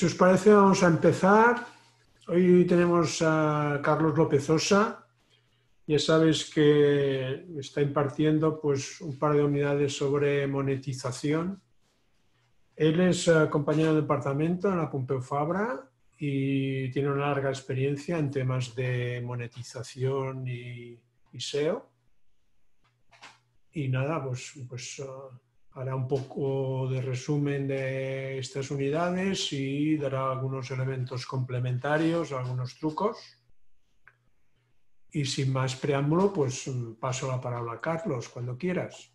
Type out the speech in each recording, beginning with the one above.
Si os parece, vamos a empezar. Hoy tenemos a Carlos López Osa. Ya sabes que está impartiendo pues, un par de unidades sobre monetización. Él es eh, compañero de departamento en la Pompeu Fabra y tiene una larga experiencia en temas de monetización y, SEO. Y nada, pues, pues eh, hará un poco de resumen de estas unidades y dará algunos elementos complementarios, algunos trucos. Y sin más preámbulo, pues paso la palabra a Carlos, cuando quieras.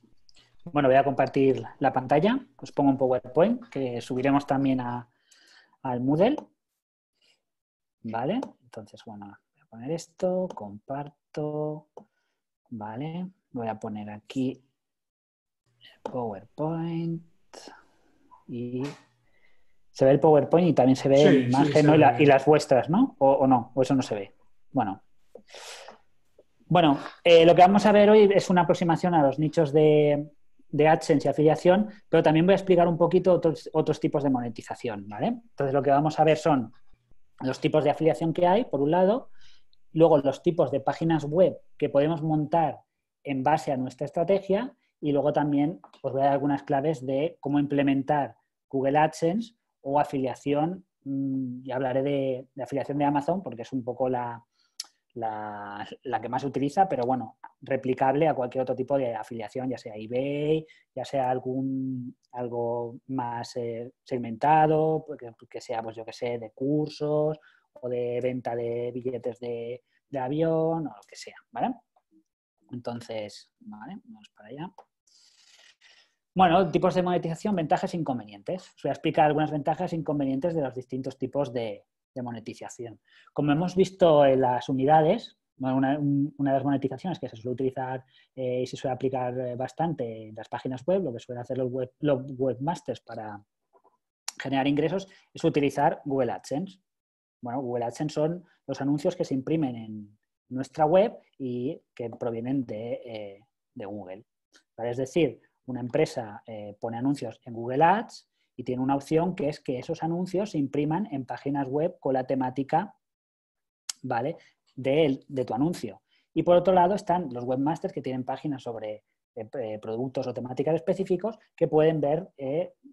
Bueno, voy a compartir la pantalla, os pongo un PowerPoint que subiremos también al Moodle. Vale, entonces, bueno, voy a poner esto, comparto, vale, voy a poner aquí PowerPoint y se ve el PowerPoint y también se ve la imagen Y, las vuestras, ¿no? O, no, o eso no se ve. Bueno. Bueno, eh, lo que vamos a ver hoy es una aproximación a los nichos de, de AdSense y afiliación, pero también voy a explicar un poquito otros, otros tipos de monetización, ¿vale? Entonces lo que vamos a ver son los tipos de afiliación que hay, por un lado, luego los tipos de páginas web que podemos montar en base a nuestra estrategia y luego también os voy a dar algunas claves de cómo implementar Google AdSense o afiliación, mm, y hablaré de, afiliación de Amazon porque es un poco la, que más utiliza, pero bueno, replicable a cualquier otro tipo de afiliación, ya sea eBay, ya sea algún algo más eh, segmentado, pues, que, sea, pues yo que sé, de cursos o de venta de billetes de, de avión o lo que sea, ¿vale? Entonces, vale, vamos para allá. Bueno, tipos de monetización, ventajas e inconvenientes. Os voy a explicar algunas ventajas e inconvenientes de los distintos tipos de, monetización. Como hemos visto en las unidades, una, de las monetizaciones que se suele utilizar eh, y se suele aplicar eh, bastante en las páginas web, lo que suelen hacer los, webmasters para generar ingresos, es utilizar Google AdSense. Bueno, Google AdSense son los anuncios que se imprimen en nuestra web y que provienen de, eh, Google. Es decir, una empresa eh, pone anuncios en Google Ads y tiene una opción que es que esos anuncios se impriman en páginas web con la temática ¿vale? de, tu anuncio. Y por otro lado están los webmasters que tienen páginas sobre eh, eh, productos o temáticas específicos que pueden ver,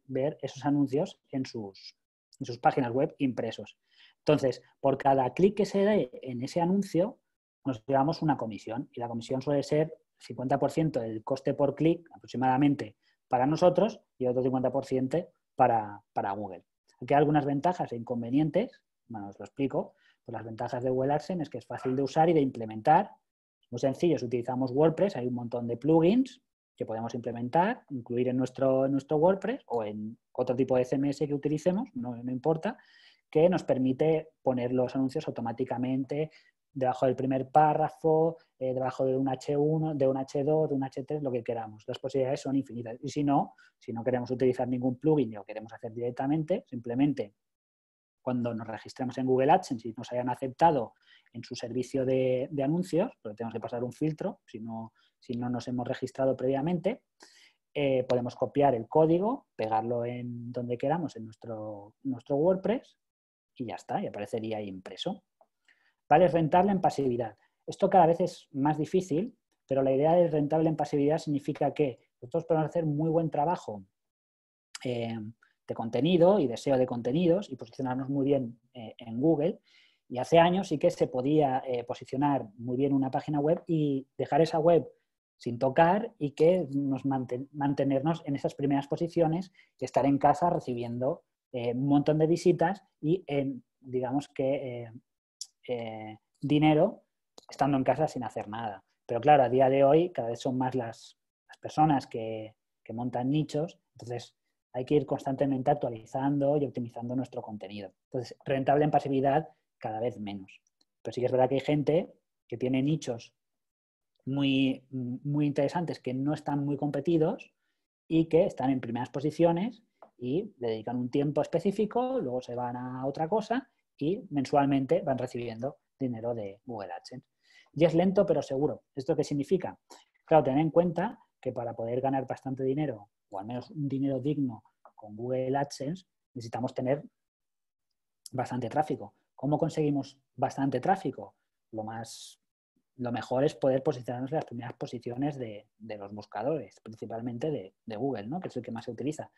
ver esos anuncios en sus, en sus páginas web impresos. Entonces, por cada clic que se dé en ese anuncio, nos llevamos una comisión y la comisión suele ser 50% del coste por clic aproximadamente para nosotros y otro 50% para, para Google. Aquí hay algunas ventajas e inconvenientes, bueno, os lo explico. Pues las ventajas de Google AdSense es que es fácil de usar y de implementar. Es muy sencillo, si utilizamos WordPress, hay un montón de plugins que podemos implementar, incluir en nuestro, nuestro WordPress o en otro tipo de CMS que utilicemos, no, no importa, que nos permite poner los anuncios automáticamente, debajo del primer párrafo, eh, debajo de un H1, de un H2, de un H3, lo que queramos. Las posibilidades son infinitas. Y si no, si no queremos utilizar ningún plugin y lo queremos hacer directamente, simplemente cuando nos registremos en Google AdSense y nos hayan aceptado en su servicio de, anuncios, pero tenemos que pasar un filtro si no, si no nos hemos registrado previamente, eh, podemos copiar el código, pegarlo en donde queramos en nuestro, nuestro WordPress y ya está, y aparecería ahí impreso. Es rentable en pasividad. Esto cada vez es más difícil, pero la idea de rentable en pasividad significa que nosotros podemos hacer muy buen trabajo eh, de contenido y deseo de contenidos y posicionarnos muy bien eh, en Google. Y hace años sí que se podía eh, posicionar muy bien una página web y dejar esa web sin tocar y que nos mantenernos en esas primeras posiciones y estar en casa recibiendo un montón de visitas y en, digamos que eh, dinero estando en casa sin hacer nada. Pero claro, a día de hoy cada vez son más las, personas que, montan nichos, entonces hay que ir constantemente actualizando y optimizando nuestro contenido. Entonces, rentable en pasividad cada vez menos. Pero sí que es verdad que hay gente que tiene nichos muy, muy interesantes que no están muy competidos y que están en primeras posiciones y le dedican un tiempo específico, luego se van a otra cosa y mensualmente van recibiendo dinero de Google AdSense. Y es lento pero seguro. ¿Esto qué significa? Claro, tener en cuenta que para poder ganar bastante dinero, o al menos un dinero digno con Google AdSense, necesitamos tener bastante tráfico. ¿Cómo conseguimos bastante tráfico? Lo, más, lo mejor es poder posicionarnos en las primeras posiciones de, los buscadores, principalmente de, Google, ¿no? que es el que más se utiliza.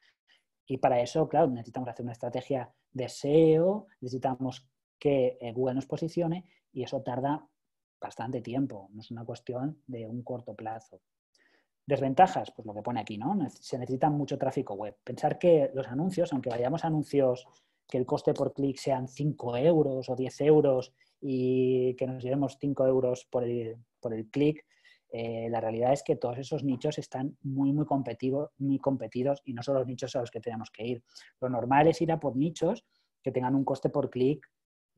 Y para eso, claro, necesitamos hacer una estrategia de SEO, necesitamos que eh, Google nos posicione y eso tarda bastante tiempo, no es una cuestión de un corto plazo. Desventajas, pues lo que pone aquí, ¿no? Se necesita mucho tráfico web. Pensar que los anuncios, aunque vayamos a anuncios que el coste por clic sean 5 euros o 10 euros y que nos llevemos 5 euros por el, por el clic, eh, la realidad es que todos esos nichos están muy, muy, competitivos muy competidos y no son los nichos a los que tenemos que ir. Lo normal es ir a por nichos que tengan un coste por clic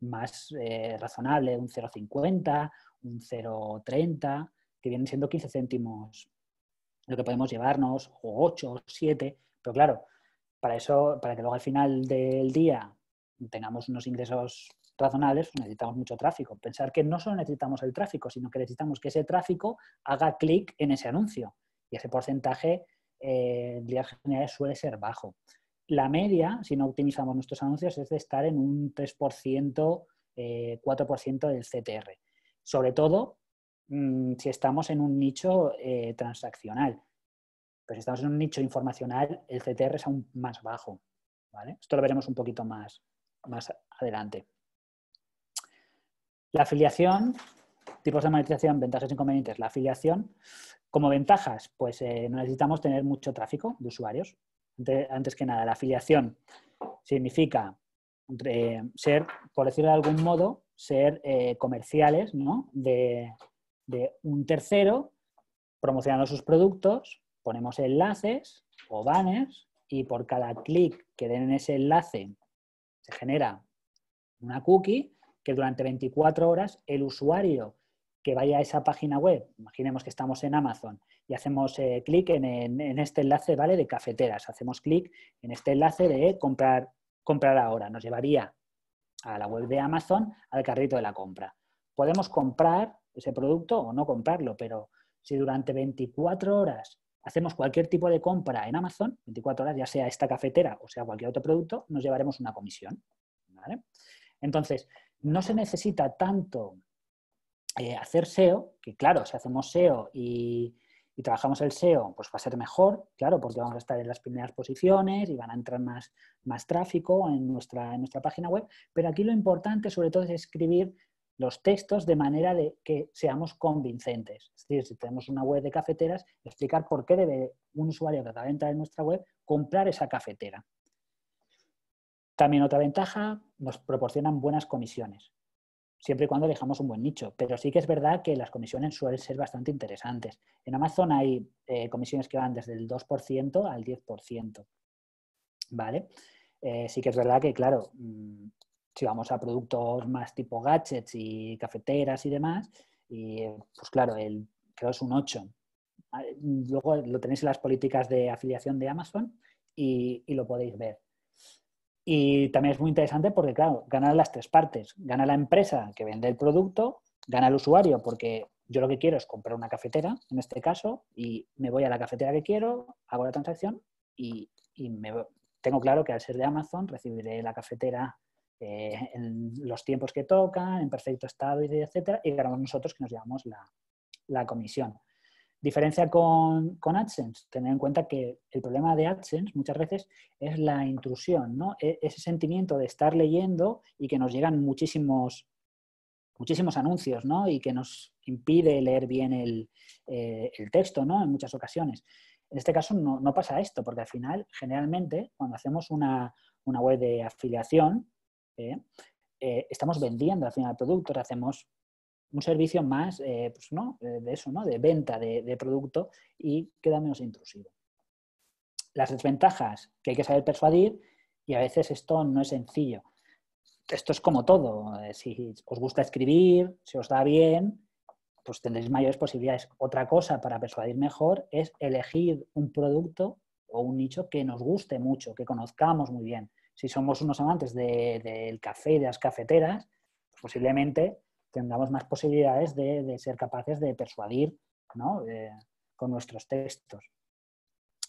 más eh, razonable, un 0,50, un 0,30, que vienen siendo 15 céntimos lo que podemos llevarnos, o 8 o 7, pero claro, para eso, para que luego al final del día tengamos unos ingresos razonales, pues necesitamos mucho tráfico. Pensar que no solo necesitamos el tráfico, sino que necesitamos que ese tráfico haga clic en ese anuncio. Y ese porcentaje, eh, en general, suele ser bajo. La media, si no optimizamos nuestros anuncios, es de estar en un 3%, 4% eh, del CTR. Sobre todo mm, si estamos en un nicho eh, transaccional. Pero si estamos en un nicho informacional, el CTR es aún más bajo. Esto lo veremos un poquito más, más adelante. La afiliación, tipos de monetización, ventajas e inconvenientes. La afiliación, como ventajas, pues eh, no necesitamos tener mucho tráfico de usuarios. Antes, que nada, la afiliación significa eh, ser, por decirlo de algún modo, ser eh, comerciales ¿no? de, de un tercero promocionando sus productos, ponemos enlaces o banners y por cada clic que den en ese enlace se genera una cookie que durante 24 horas el usuario que vaya a esa página web, imaginemos que estamos en Amazon y hacemos eh, clic en, este enlace ¿vale? de cafeteras, hacemos clic en este enlace de comprar, comprar ahora, nos llevaría a la web de Amazon al carrito de la compra. Podemos comprar ese producto o no comprarlo, pero si durante 24 horas hacemos cualquier tipo de compra en Amazon, 24 horas, ya sea esta cafetera o sea cualquier otro producto, nos llevaremos una comisión. Entonces, no se necesita tanto eh, hacer SEO, que claro, si hacemos SEO y, trabajamos el SEO, pues va a ser mejor, claro, porque vamos a estar en las primeras posiciones y van a entrar más, tráfico en nuestra, en nuestra página web, pero aquí lo importante sobre todo es escribir los textos de manera de que seamos convincentes. Es decir, si tenemos una web de cafeteras, explicar por qué debe un usuario que acaba de entrar en nuestra web comprar esa cafetera. También otra ventaja, nos proporcionan buenas comisiones, siempre y cuando dejamos un buen nicho. Pero sí que es verdad que las comisiones suelen ser bastante interesantes. En Amazon hay eh, comisiones que van desde el 2% al 10%. ¿Vale? Eh, sí que es verdad que, claro, mm, si vamos a productos más tipo gadgets y cafeteras y demás, y eh, pues claro, el, creo es un 8. Ah, luego lo tenéis en las políticas de afiliación de Amazon y lo podéis ver. Y también es muy interesante porque, claro, ganan las tres partes. Gana la empresa que vende el producto, gana el usuario porque yo lo que quiero es comprar una cafetera, en este caso, y me voy a la cafetera que quiero, hago la transacción y, tengo claro que al ser de Amazon recibiré la cafetera eh, en los tiempos que toca, en perfecto estado, etcétera, y ganamos nosotros que nos llevamos la comisión. Diferencia con, AdSense, tener en cuenta que el problema de AdSense muchas veces es la intrusión, ¿no? E, ese sentimiento de estar leyendo y que nos llegan muchísimos, muchísimos anuncios, ¿no? Y que nos impide leer bien el, eh, texto, ¿no? En muchas ocasiones. En este caso no, pasa esto, porque al final, generalmente, cuando hacemos una, web de afiliación, ¿eh? Eh, estamos vendiendo al final productos, hacemos un servicio más eh, pues, ¿no? de eso, ¿no? de venta de, producto y queda menos intrusivo. Las desventajas, que hay que saber persuadir y a veces esto no es sencillo. Esto es como todo. Eh, si os gusta escribir, si os da bien, pues tendréis mayores posibilidades. Otra cosa para persuadir mejor es elegir un producto o un nicho que nos guste mucho, que conozcamos muy bien. Si somos unos amantes del café y de las cafeteras, pues posiblemente tengamos más posibilidades de, ser capaces de persuadir eh, con nuestros textos.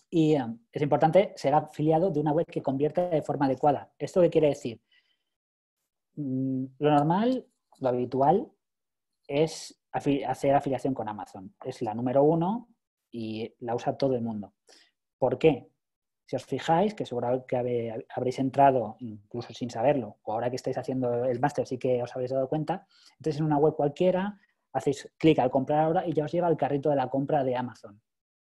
Y eh, es importante ser afiliado de una web que convierta de forma adecuada. ¿Esto qué quiere decir? Mm, lo normal, lo habitual, es hacer afiliación con Amazon. Es la número uno y la usa todo el mundo. ¿Por qué? Si os fijáis, que seguro que habréis entrado incluso sin saberlo, o ahora que estáis haciendo el máster sí que os habréis dado cuenta, entonces en una web cualquiera hacéis clic al comprar ahora y ya os lleva al carrito de la compra de Amazon.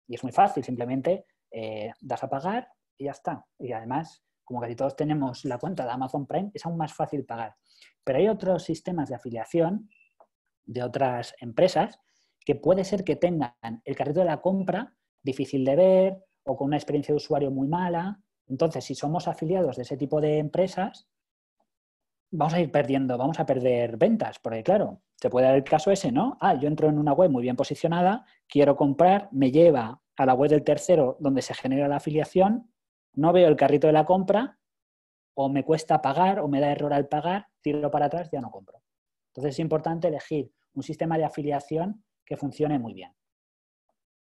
Y es muy fácil, simplemente eh, das a pagar y ya está. Y además, como casi todos tenemos la cuenta de Amazon Prime, es aún más fácil pagar. Pero hay otros sistemas de afiliación de otras empresas que puede ser que tengan el carrito de la compra difícil de ver, o con una experiencia de usuario muy mala. Entonces, si somos afiliados de ese tipo de empresas, vamos a ir perdiendo, vamos a perder ventas, porque claro, se puede dar el caso ese, ¿no? Ah, yo entro en una web muy bien posicionada, quiero comprar, me lleva a la web del tercero donde se genera la afiliación, no veo el carrito de la compra, o me cuesta pagar, o me da error al pagar, tiro para atrás, ya no compro. Entonces es importante elegir un sistema de afiliación que funcione muy bien.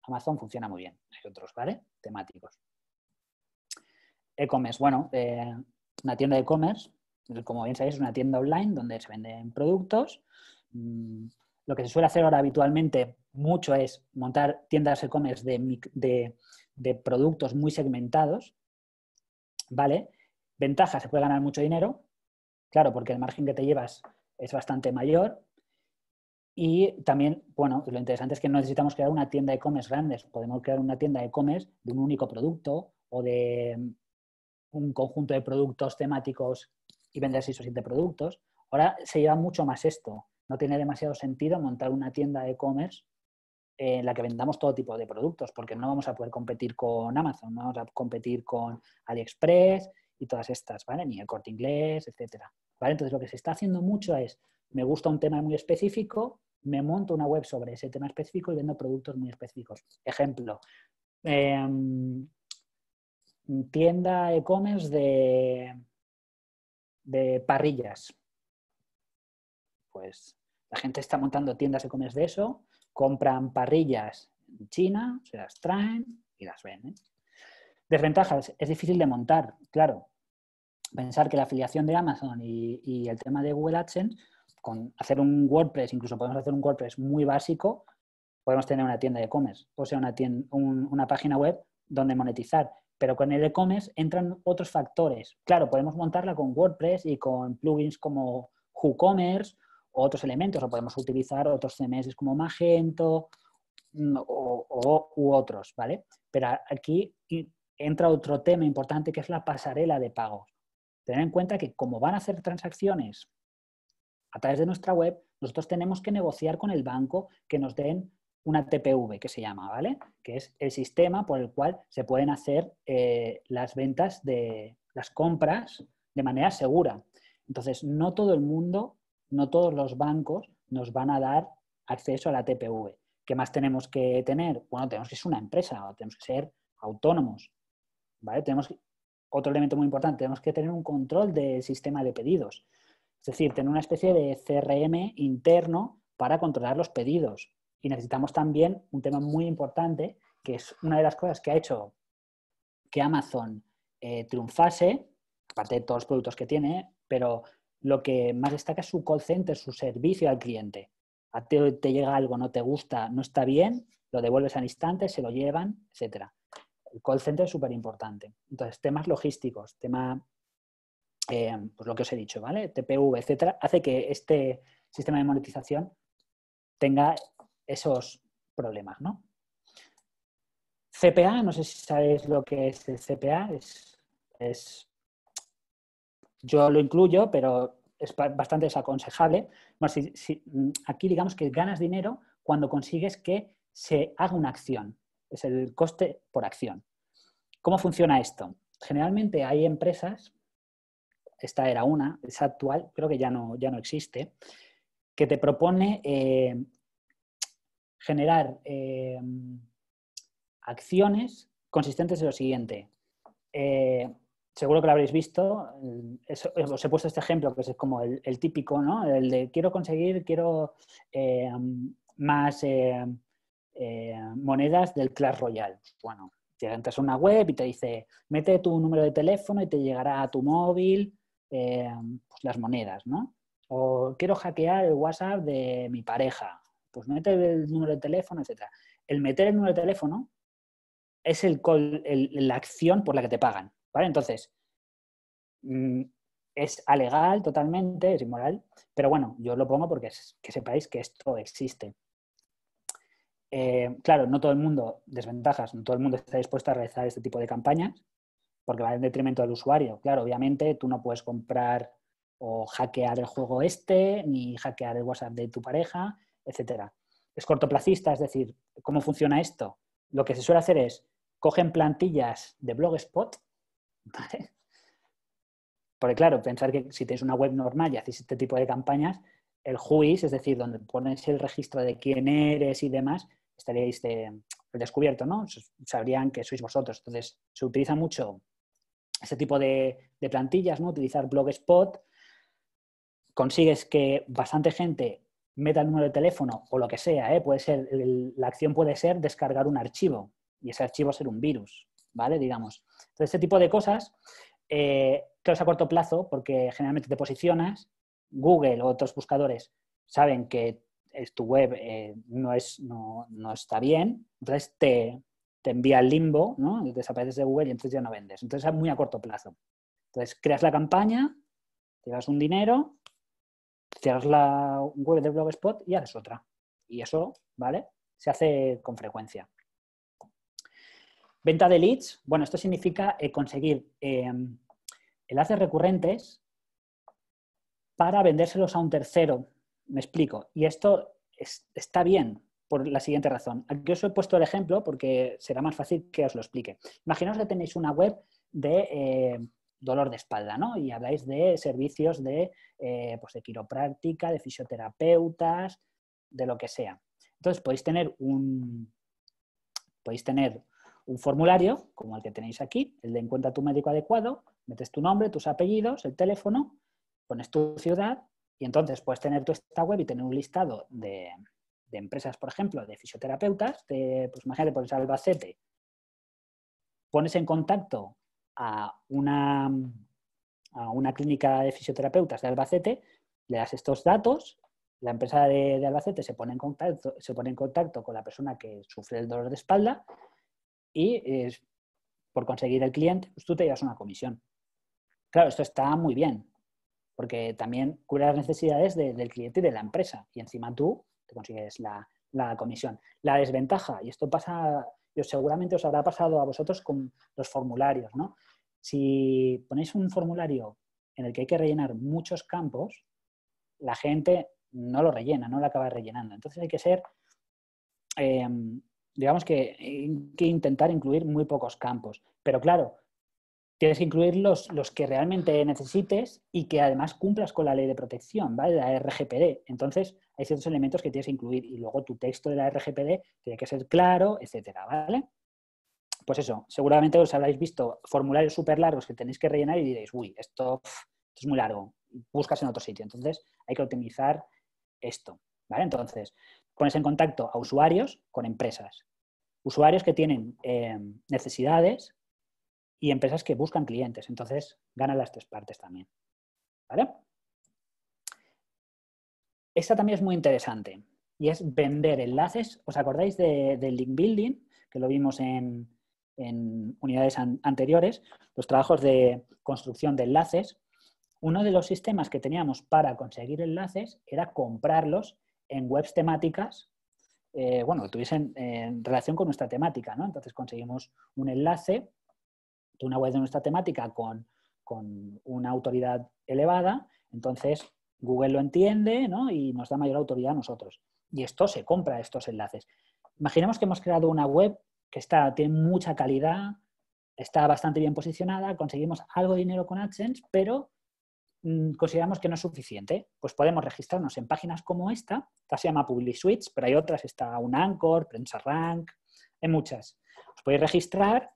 Amazon funciona muy bien. Hay otros, ¿vale? Temáticos. E-commerce, bueno, eh, una tienda de e-commerce, como bien sabéis, es una tienda online donde se venden productos. Mm, lo que se suele hacer ahora habitualmente mucho es montar tiendas e-commerce de, de productos muy segmentados, ¿vale? Ventaja, se puede ganar mucho dinero, claro, porque el margen que te llevas es bastante mayor, y también, bueno, lo interesante es que no necesitamos crear una tienda e-commerce grande, podemos crear una tienda e-commerce de un único producto o de mm, un conjunto de productos temáticos y vender 6 o siete productos. Ahora se lleva mucho más esto. No tiene demasiado sentido montar una tienda de e-commerce en la que vendamos todo tipo de productos, porque no vamos a poder competir con Amazon, no vamos a competir con AliExpress y todas estas, ¿vale? Ni el corte inglés, etcétera. ¿Vale? Entonces lo que se está haciendo mucho es me gusta un tema muy específico, me monto una web sobre ese tema específico y vendo productos muy específicos. Ejemplo, em, tienda e-commerce de, de parrillas. Pues la gente está montando tiendas e-commerce de eso, compran parrillas en China, se las traen y las venden. Desventajas, es difícil de montar, claro. Pensar que la afiliación de Amazon y, y el tema de Google AdSense con hacer un WordPress, incluso podemos hacer un WordPress muy básico, podemos tener una tienda de e-commerce, o sea, una, página web donde monetizar. Pero con el e-commerce entran otros factores. Claro, podemos montarla con WordPress y con plugins como WooCommerce o otros elementos, o podemos utilizar otros CMS como Magento mm, o, u otros, ¿vale? Pero aquí entra otro tema importante que es la pasarela de pagos. Tener en cuenta que como van a hacer transacciones a través de nuestra web, nosotros tenemos que negociar con el banco que nos den una TPV, que se llama, ¿vale? Que es el sistema por el cual se pueden hacer eh, las ventas de las compras de manera segura. Entonces, no todo el mundo, no todos los bancos nos van a dar acceso a la TPV. ¿Qué más tenemos que tener? Bueno, tenemos que ser una empresa, tenemos que ser autónomos, ¿vale? Tenemos otro elemento muy importante, tenemos que tener un control del sistema de pedidos. Es decir, tener una especie de CRM interno para controlar los pedidos. Y necesitamos también un tema muy importante, que es una de las cosas que ha hecho que Amazon eh, triunfase, aparte de todos los productos que tiene, pero lo que más destaca es su call center, su servicio al cliente. A ti te llega algo, no te gusta, no está bien, lo devuelves al instante, se lo llevan, etc. El call center es súper importante. Entonces, temas logísticos, tema Mm, pues lo que os he dicho, ¿vale? TPV, etcétera, hace que este sistema de monetización tenga esos problemas, ¿no? CPA, no sé si sabéis lo que es el CPA, es, yo lo incluyo, pero es bastante desaconsejable. Mm, aquí digamos que ganas dinero cuando consigues que se haga una acción, es el coste por acción. ¿Cómo funciona esto? Generalmente hay empresas esta era una, esa actual creo que ya no, ya no existe, que te propone eh, generar eh, acciones consistentes en lo siguiente. Eh, seguro que lo habréis visto, mm, os he puesto este ejemplo que es como el, típico, ¿no? El de quiero conseguir, quiero más monedas del Clash Royale. Bueno, te entras a una web y te dice, mete tu número de teléfono y te llegará a tu móvil eh, pues, las monedas, ¿no? O quiero hackear el WhatsApp de mi pareja, pues mete el número de teléfono, etc. El meter el número de teléfono es la acción por la que te pagan, ¿vale? Entonces, mm, es alegal totalmente, es inmoral, pero bueno, yo lo pongo porque que sepáis que esto existe. Eh, claro, no todo el mundo, desventajas, no todo el mundo está dispuesto a realizar este tipo de campañas, porque va en detrimento del usuario. Claro, obviamente tú no puedes comprar o hackear el juego este, ni hackear el WhatsApp de tu pareja, etcétera. Es cortoplacista, es decir, ¿cómo funciona esto? Lo que se suele hacer es, cogen plantillas de Blogspot, ¿vale? Porque claro, pensar que si tenéis una web normal y hacéis este tipo de campañas, el juiz, es decir, donde pones el registro de quién eres y demás, estaríais descubiertos, descubierto, ¿no? Sabrían que sois vosotros. Entonces, se utiliza mucho ese tipo de, plantillas, ¿no? utilizar Blogspot, consigues que bastante gente meta el número de teléfono o lo que sea, ¿eh? puede ser, la acción puede ser descargar un archivo y ese archivo ser un virus, ¿vale? Digamos. Entonces, este tipo de cosas, eh, claro, es a corto plazo porque generalmente te posicionas, Google o otros buscadores saben que tu web eh, no, es, no, no, está bien, entonces te, te envía el limbo, ¿no? desapareces de Google y entonces ya no vendes. Entonces es muy a corto plazo. Entonces creas la campaña, te das un dinero, cierras la web de Blogspot y haces otra. Y eso, ¿vale? Se hace con frecuencia. Venta de leads. Bueno, esto significa eh, conseguir em, enlaces recurrentes para vendérselos a un tercero. Me explico. Y esto está bien, por la siguiente razón. Aquí os he puesto el ejemplo porque será más fácil que os lo explique. Imaginaos que tenéis una web de eh, dolor de espalda, ¿no? Y habláis de servicios de, eh, pues de quiropráctica, de fisioterapeutas, de lo que sea. Entonces podéis tener un, podéis tener un formulario, como el que tenéis aquí, el de encuentra tu médico adecuado, metes tu nombre, tus apellidos, el teléfono, pones tu ciudad y entonces puedes tener tu esta web y tener un listado de, de empresas, por ejemplo, de fisioterapeutas, de, pues imagínate, por Albacete, pones en contacto a una, a una clínica de fisioterapeutas de Albacete, le das estos datos, la empresa de, Albacete se pone, en contacto, se pone en contacto con la persona que sufre el dolor de espalda y por conseguir el cliente, pues, tú te llevas una comisión. Claro, esto está muy bien, porque también cubre las necesidades del cliente y de la empresa. Y encima tú consigues la, comisión. La desventaja, y esto pasa, yo seguramente os habrá pasado a vosotros con los formularios, ¿no? Si ponéis un formulario en el que hay que rellenar muchos campos, la gente no lo rellena, no lo acaba rellenando. Entonces hay que ser, em, digamos que, que intentar incluir muy pocos campos. Pero claro, tienes que incluir los, los, que realmente necesites y que además cumplas con la ley de protección, ¿vale? La RGPD. Entonces, hay ciertos elementos que tienes que incluir y luego tu texto de la RGPD tiene que ser claro, etcétera, ¿vale? Pues eso, seguramente os habréis visto formularios súper largos que tenéis que rellenar y diréis, uy, esto, es muy largo, buscas en otro sitio. Entonces, hay que optimizar esto, ¿vale? Entonces, pones en contacto a usuarios con empresas. Usuarios que tienen eh, necesidades y empresas que buscan clientes. Entonces, ganan las tres partes también, ¿vale? Esta también es muy interesante y es vender enlaces. ¿Os acordáis del link building? Que lo vimos en, unidades anteriores, los trabajos de construcción de enlaces. Uno de los sistemas que teníamos para conseguir enlaces era comprarlos en webs temáticas, eh, bueno, que tuviesen en eh, relación con nuestra temática, ¿no? Entonces conseguimos un enlace de una web de nuestra temática con, con una autoridad elevada, entonces Google lo entiende ¿no? y nos da mayor autoridad a nosotros. Y esto se compra, estos enlaces. Imaginemos que hemos creado una web que está, tiene mucha calidad, está bastante bien posicionada, conseguimos algo de dinero con AdSense, pero mm, consideramos que no es suficiente. Pues podemos registrarnos en páginas como esta, esta se llama Switch, pero hay otras, está un Prensa Rank, hay muchas. Os podéis registrar,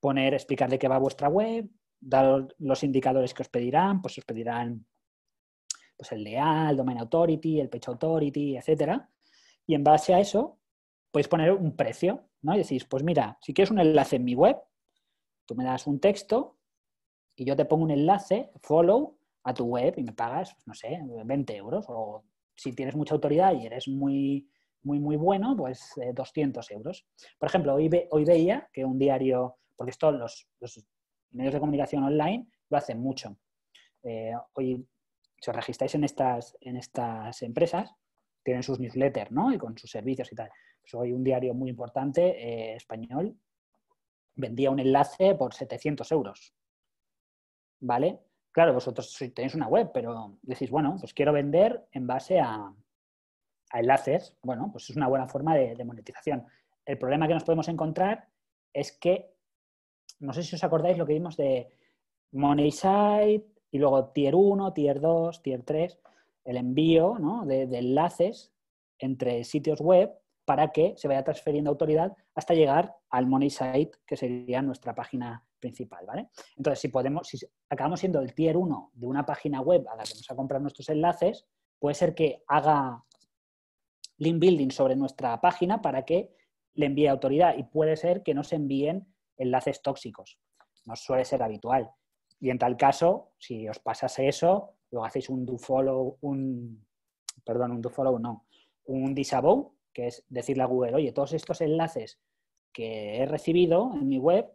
poner, explicar de qué va vuestra web, dar los indicadores que os pedirán, pues os pedirán pues el leal, el Domain Authority, el pecho Authority, etc. Y en base a eso, puedes poner un precio, ¿no? Y decís, pues mira, si quieres un enlace en mi web, tú me das un texto y yo te pongo un enlace, follow, a tu web y me pagas, pues, no sé, 20 euros. O si tienes mucha autoridad y eres muy, muy, muy bueno, pues 200 eh, euros. Por ejemplo, hoy, hoy veía que un diario, porque esto los, medios de comunicación online lo hacen mucho. Eh, hoy si os registráis en estas, en estas empresas, tienen sus newsletters, ¿no? Y con sus servicios y tal. Soy pues un diario muy importante eh, español, vendía un enlace por 700 euros. ¿Vale? Claro, vosotros tenéis una web, pero decís, bueno, pues quiero vender en base a, enlaces. Bueno, pues es una buena forma de, de monetización. El problema que nos podemos encontrar es que, no sé si os acordáis lo que vimos de MoneySite, y luego tier 1, tier 2, tier 3, el envío de, enlaces entre sitios web para que se vaya transfiriendo autoridad hasta llegar al money site, que sería nuestra página principal, ¿vale? Entonces, si podemos, si acabamos siendo el tier 1 de una página web a la que vamos a comprar nuestros enlaces, puede ser que haga link building sobre nuestra página para que le envíe autoridad y puede ser que no se envíen enlaces tóxicos. No suele ser habitual. Y en tal caso, si os pasase eso, luego hacéis un do follow, un, perdón, un do no, un disavow, que es decirle a Google, oye, todos estos enlaces que he recibido en mi web,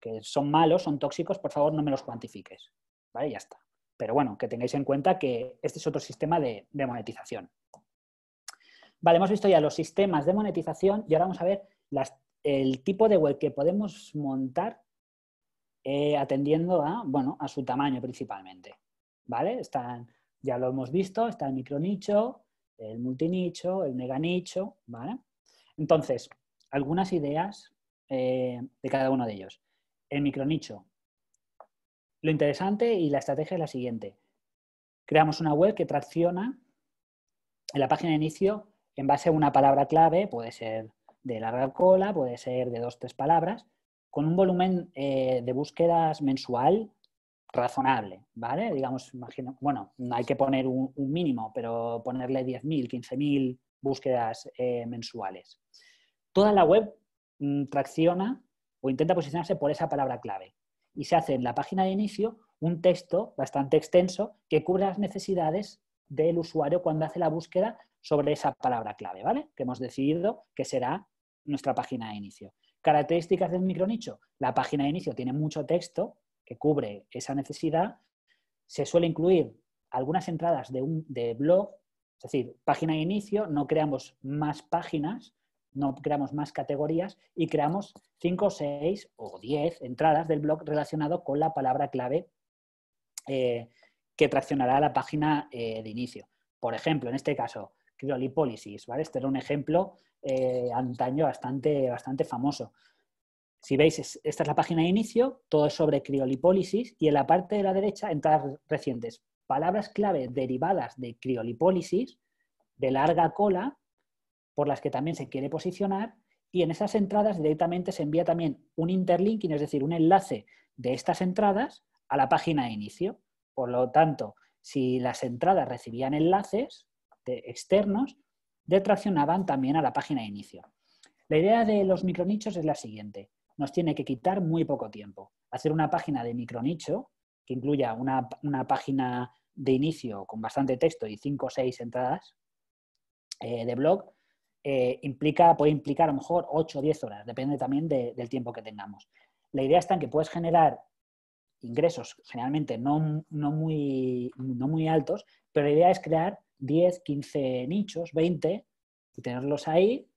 que son malos, son tóxicos, por favor no me los cuantifiques. ¿Vale? Ya está. Pero bueno, que tengáis en cuenta que este es otro sistema de, monetización. Vale, hemos visto ya los sistemas de monetización y ahora vamos a ver el tipo de web que podemos montar eh, atendiendo a, bueno, a su tamaño principalmente. ¿Vale? ya lo hemos visto, está el micronicho, el multinicho, el meganicho, ¿vale? Entonces, algunas ideas eh, de cada uno de ellos. El micronicho. Lo interesante y la estrategia es la siguiente. Creamos una web que tracciona en la página de inicio en base a una palabra clave, puede ser de larga cola, puede ser de dos, tres palabras, con un volumen eh, de búsquedas mensual razonable, ¿vale? Digamos, imagino, bueno, hay que poner un, mínimo, pero ponerle 10.000, 15.000 búsquedas eh, mensuales. Toda la web mm, tracciona o intenta posicionarse por esa palabra clave y se hace en la página de inicio un texto bastante extenso que cubre las necesidades del usuario cuando hace la búsqueda sobre esa palabra clave, ¿vale? Que hemos decidido que será nuestra página de inicio. Características del micronicho. La página de inicio tiene mucho texto que cubre esa necesidad. Se suele incluir algunas entradas de, un, de blog, es decir, página de inicio, no creamos más páginas, no creamos más categorías y creamos 5, 6 o 10 entradas del blog relacionado con la palabra clave eh, que traccionará la página eh, de inicio. Por ejemplo, en este caso, criolipólisis, ¿vale? Este era un ejemplo eh, antaño bastante, bastante famoso. Si veis, esta es la página de inicio, todo es sobre criolipólisis y en la parte de la derecha, entradas recientes, palabras clave derivadas de criolipólisis, de larga cola, por las que también se quiere posicionar, y en esas entradas directamente se envía también un interlinking, es decir, un enlace de estas entradas a la página de inicio. Por lo tanto, si las entradas recibían enlaces, externos detraccionaban también a la página de inicio. La idea de los micronichos es la siguiente. Nos tiene que quitar muy poco tiempo. Hacer una página de micronicho que incluya una, página de inicio con bastante texto y cinco o seis entradas eh, de blog eh, implica, puede implicar a lo mejor 8 o 10 horas, depende también del tiempo que tengamos. La idea está en que puedes generar ingresos generalmente no, muy, no muy altos, pero la idea es crear 10, 15 nichos, 20, y tenerlos ahí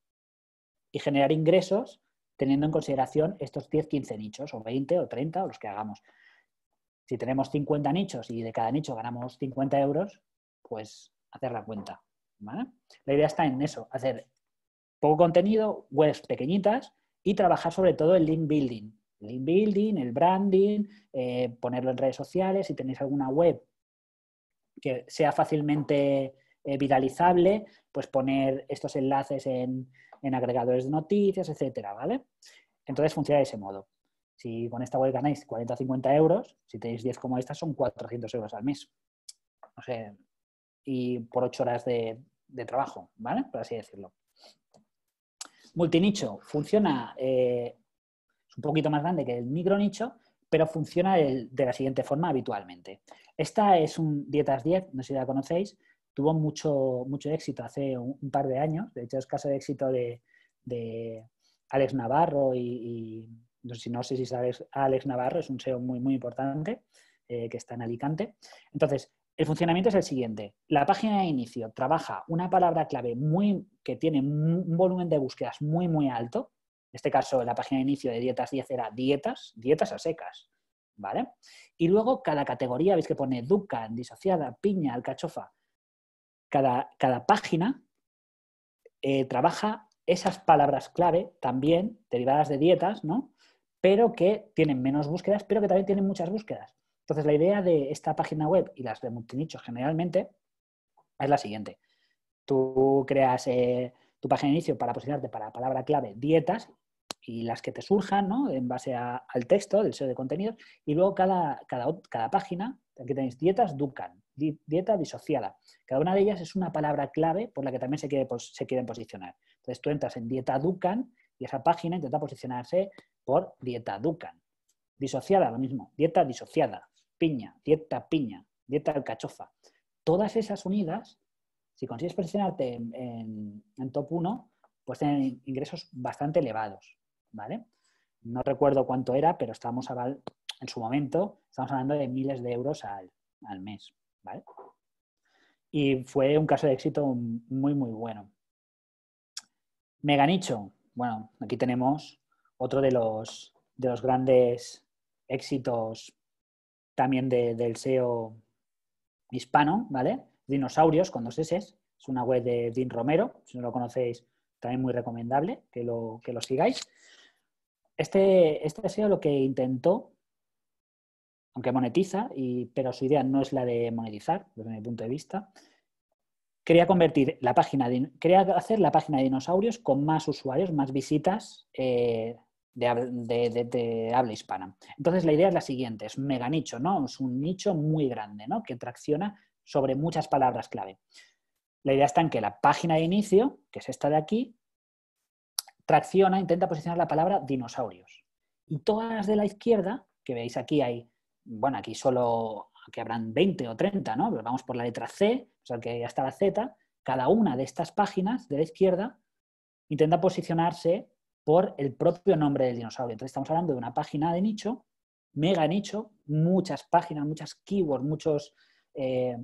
y generar ingresos teniendo en consideración estos 10, 15 nichos, o 20, o 30, o los que hagamos. Si tenemos 50 nichos y de cada nicho ganamos 50 euros, pues hacer la cuenta. La idea está en eso, hacer poco contenido, webs pequeñitas y trabajar sobre todo el link building. El link building, el branding, eh, ponerlo en redes sociales. Si tenéis alguna web que sea fácilmente eh, viralizable, pues poner estos enlaces en, agregadores de noticias, etcétera, ¿vale? Entonces funciona de ese modo. Si con esta web ganáis 40 o 50 euros, si tenéis 10 como esta, son 400 euros al mes. No sé, y por 8 horas de, trabajo, ¿vale? Por así decirlo. Multinicho funciona, eh, es un poquito más grande que el micronicho, pero funciona de, la siguiente forma habitualmente. Esta es un Dietas 10, no sé si la conocéis, tuvo mucho, mucho éxito hace un, par de años, de hecho es caso de éxito de, Alex Navarro y, no, sé, si sabes, Alex Navarro es un SEO muy, muy importante eh, que está en Alicante. Entonces, el funcionamiento es el siguiente. La página de inicio trabaja una palabra clave muy, que tiene un volumen de búsquedas muy, muy alto, en este caso, la página de inicio de dietas 10 era dietas, dietas a secas. ¿Vale? Y luego cada categoría, veis que pone Ducan, disociada, piña, alcachofa. Cada, cada página eh, trabaja esas palabras clave también derivadas de dietas, ¿no? Pero que tienen menos búsquedas, pero que también tienen muchas búsquedas. Entonces, la idea de esta página web y las de Multinicho generalmente es la siguiente. Tú creas eh, tu página de inicio para posicionarte para palabra clave dietas y las que te surjan ¿no? en base al texto del SEO de contenidos. Y luego cada, cada, página, aquí tenéis dietas Ducan, dieta disociada. Cada una de ellas es una palabra clave por la que también se, quiere, se quieren posicionar. Entonces tú entras en dieta Ducan y esa página intenta posicionarse por dieta Ducan. Disociada, lo mismo. Dieta disociada. Piña, dieta piña, dieta alcachofa. Todas esas unidas si consigues posicionarte en, top 1, pues tener ingresos bastante elevados, ¿vale? No recuerdo cuánto era, pero estábamos en su momento, estamos hablando de miles de euros al, mes, ¿vale? Y fue un caso de éxito muy, muy bueno. Meganicho, bueno, aquí tenemos otro de los, de los grandes éxitos también del SEO hispano, ¿vale? Dinosaurios con dos es, Es una web de Dean Romero. Si no lo conocéis, también muy recomendable que lo, que lo sigáis. Este, este ha sido lo que intentó, aunque monetiza, y, pero su idea no es la de monetizar, desde mi punto de vista. Quería convertir la página, de, quería hacer la página de dinosaurios con más usuarios, más visitas eh, de, habla hispana. Entonces la idea es la siguiente, es mega nicho, ¿no? Es un nicho muy grande, ¿no? Que tracciona sobre muchas palabras clave. La idea está en que la página de inicio, que es esta de aquí, tracciona, intenta posicionar la palabra dinosaurios. Y todas las de la izquierda, que veis aquí hay, bueno, aquí solo que habrán 20 o 30, ¿no? vamos por la letra C, o sea, que ya está la Z, cada una de estas páginas de la izquierda intenta posicionarse por el propio nombre del dinosaurio. Entonces estamos hablando de una página de nicho, mega nicho, muchas páginas, muchas keywords, muchos eh,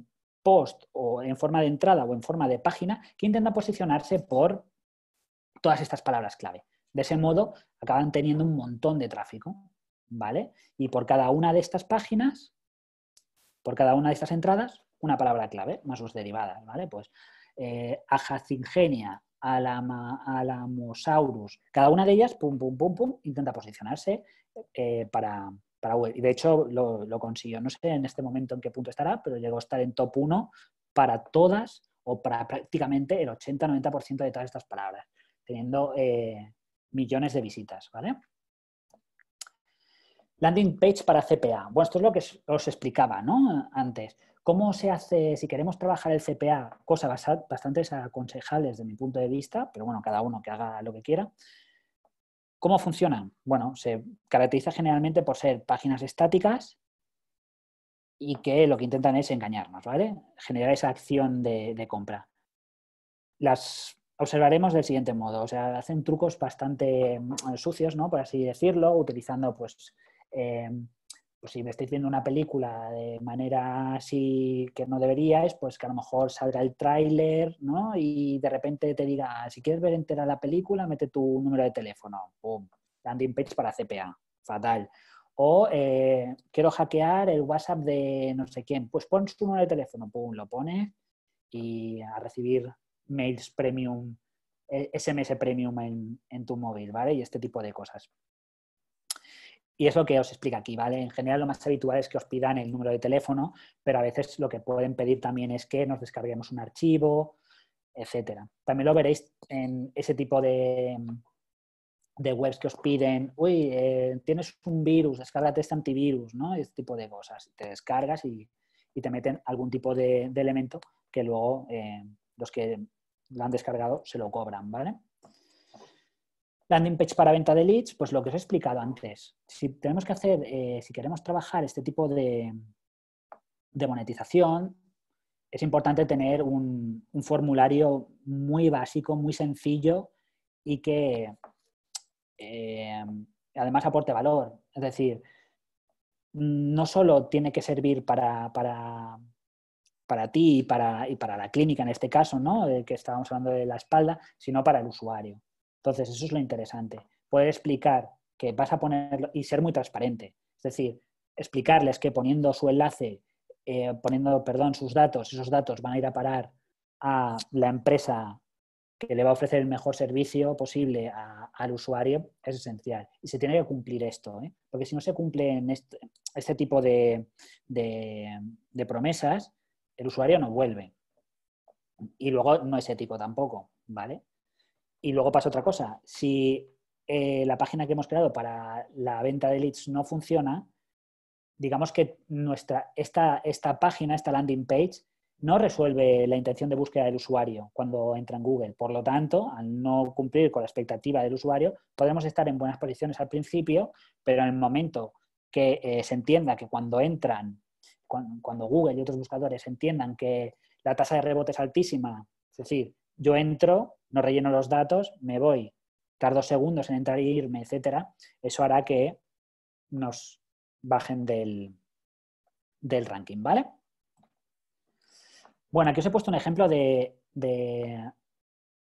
post o en forma de entrada o en forma de página que intenta posicionarse por todas estas palabras clave. De ese modo, acaban teniendo un montón de tráfico, ¿vale? Y por cada una de estas páginas, por cada una de estas entradas, una palabra clave, más sus derivadas, ¿vale? Pues eh, ajacingenia, alamosaurus, cada una de ellas, pum, pum, pum, pum, intenta posicionarse eh, para, y de hecho lo, lo, consiguió. No sé en este momento en qué punto estará, pero llegó a estar en top 1 para todas o para prácticamente el 80-90% de todas estas palabras, teniendo eh, millones de visitas, ¿vale? Landing page para CPA. Bueno, esto es lo que os explicaba antes. ¿Cómo se hace, si queremos trabajar el CPA, cosa bastante desaconsejable desde mi punto de vista, pero bueno, cada uno que haga lo que quiera, ¿Cómo funcionan? Bueno, se caracteriza generalmente por ser páginas estáticas y que lo que intentan es engañarnos, ¿vale? Generar esa acción de, compra. Las observaremos del siguiente modo, o sea, hacen trucos bastante mm, sucios, ¿no? Por así decirlo, utilizando pues eh, pues si me estáis viendo una película de manera así que no deberíais, pues que a lo mejor salga el tráiler, ¿no? Y de repente te diga, ah, si quieres ver entera la película, mete tu número de teléfono. ¡Pum! Landing page para CPA. Fatal. O eh, quiero hackear el WhatsApp de no sé quién. Pues pones tu número de teléfono. ¡Pum! Lo pones y a recibir mails premium, SMS eh, premium en, en tu móvil, ¿vale? Y este tipo de cosas. Y es lo que os explica aquí, ¿vale? En general lo más habitual es que os pidan el número de teléfono, pero a veces lo que pueden pedir también es que nos descarguemos un archivo, etcétera. También lo veréis en ese tipo de, webs que os piden, uy, eh, tienes un virus, descárgate este antivirus, ¿no? Este tipo de cosas. Te descargas y, te meten algún tipo de, elemento que luego eh, los que lo han descargado se lo cobran, ¿vale? landing page para venta de leads, pues lo que os he explicado antes. Si tenemos que hacer, eh, si queremos trabajar este tipo de, monetización, es importante tener un, formulario muy básico, muy sencillo y que eh, además aporte valor. Es decir, no solo tiene que servir para, ti y para, la clínica en este caso, ¿no? Eh, que estábamos hablando de la espalda, sino para el usuario. Entonces, eso es lo interesante. Poder explicar que vas a ponerlo y ser muy transparente. Es decir, explicarles que poniendo su enlace, eh, poniendo, perdón, sus datos, esos datos van a ir a parar a la empresa que le va a ofrecer el mejor servicio posible al usuario es esencial. Y se tiene que cumplir esto, ¿eh? porque si no se cumplen este, este tipo de, de, de, promesas, el usuario no vuelve. Y luego no ese tipo tampoco, ¿vale? Y luego pasa otra cosa. Si eh, la página que hemos creado para la venta de leads no funciona, digamos que nuestra, esta, esta página, esta landing page, no resuelve la intención de búsqueda del usuario cuando entra en Google. Por lo tanto, al no cumplir con la expectativa del usuario, podemos estar en buenas posiciones al principio, pero en el momento que eh, se entienda que cuando entran, cuando Google y otros buscadores entiendan que la tasa de rebote es altísima, es decir, yo entro, no relleno los datos, me voy, tardo segundos en entrar e irme, etcétera. Eso hará que nos bajen del, del ranking, ¿vale? Bueno, aquí os he puesto un ejemplo de,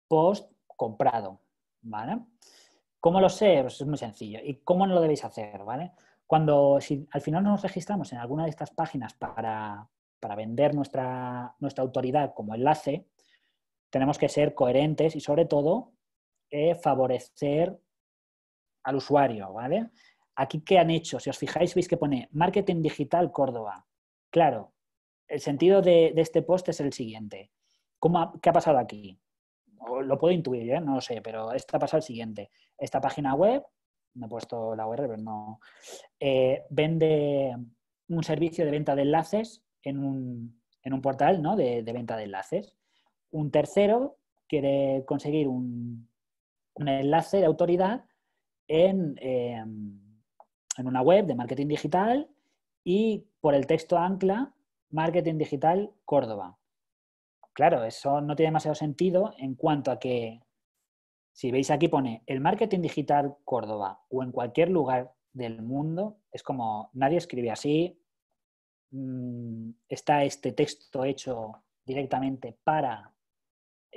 post comprado, ¿vale? ¿Cómo lo sé? Pues es muy sencillo. ¿Y cómo no lo debéis hacer, ¿vale? Cuando, si al final nos registramos en alguna de estas páginas para, para vender nuestra, nuestra autoridad como enlace, tenemos que ser coherentes y sobre todo eh, favorecer al usuario, ¿vale? Aquí, ¿qué han hecho? Si os fijáis, veis que pone Marketing Digital Córdoba. Claro, el sentido de, este post es el siguiente. ¿Cómo ¿Qué ha pasado aquí? Lo puedo intuir, ¿eh? no lo sé, pero ha pasado el siguiente. Esta página web, me he puesto la URL, pero no, eh, vende un servicio de venta de enlaces en un, portal de venta de enlaces. Un tercero quiere conseguir un, enlace de autoridad en, em, en una web de marketing digital y por el texto ancla Marketing Digital Córdoba. Claro, eso no tiene demasiado sentido en cuanto a que si veis aquí pone el Marketing Digital Córdoba o en cualquier lugar del mundo, es como nadie escribe así, mm, está este texto hecho directamente para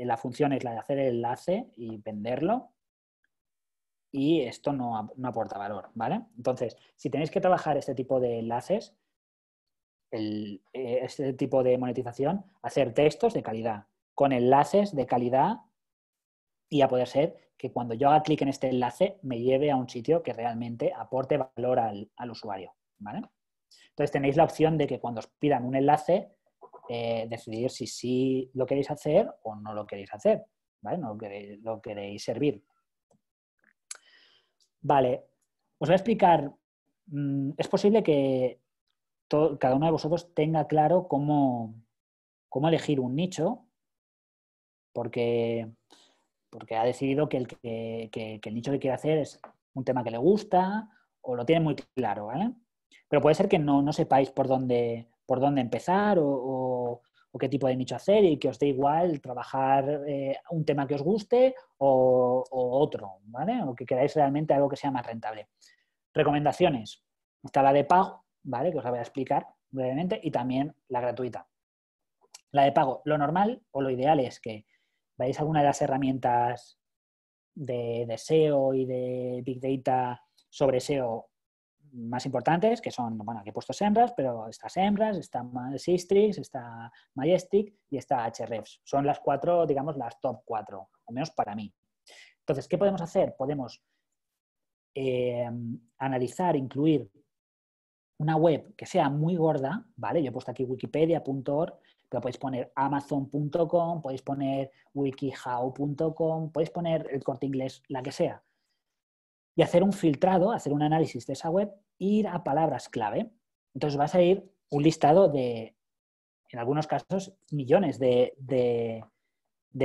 eh, la función es la de hacer el enlace y venderlo. Y esto no, aporta valor, ¿vale? Entonces, si tenéis que trabajar este tipo de enlaces, eh, este tipo de monetización, hacer textos de calidad, con enlaces de calidad y a poder ser que cuando yo haga clic en este enlace me lleve a un sitio que realmente aporte valor al, usuario. Entonces tenéis la opción de que cuando os pidan un enlace eh, decidir si sí lo queréis hacer o no lo queréis hacer, ¿vale? No lo queréis, servir. Vale, os voy a explicar, mm, es posible que cada uno de vosotros tenga claro cómo, elegir un nicho, porque, porque ha decidido que el, nicho que quiere hacer es un tema que le gusta o lo tiene muy claro, ¿vale? Pero puede ser que no, no sepáis por dónde, por dónde empezar o, qué tipo de nicho hacer y que os dé igual trabajar eh, un tema que os guste o, otro, ¿vale? O que queráis realmente algo que sea más rentable. Recomendaciones. Está la de pago, ¿vale? Que os la voy a explicar brevemente y también la gratuita. La de pago. Lo normal o lo ideal es que veáis alguna de las herramientas de, de SEO y de Big Data sobre SEO más importantes, que son, bueno, aquí he puesto Semras, pero está hembras está Sistrix, está Majestic y está HREFS. Son las cuatro, digamos, las top cuatro, al menos para mí. Entonces, ¿qué podemos hacer? Podemos em, analizar, incluir una web que sea muy gorda, ¿vale? Yo he puesto aquí wikipedia.org, pero podéis poner amazon.com, podéis poner wikihow.com, podéis poner el corte inglés, la que sea hacer un filtrado, hacer un análisis de esa web, ir a palabras clave. Entonces vas a ir un listado de, en algunos casos, millones de,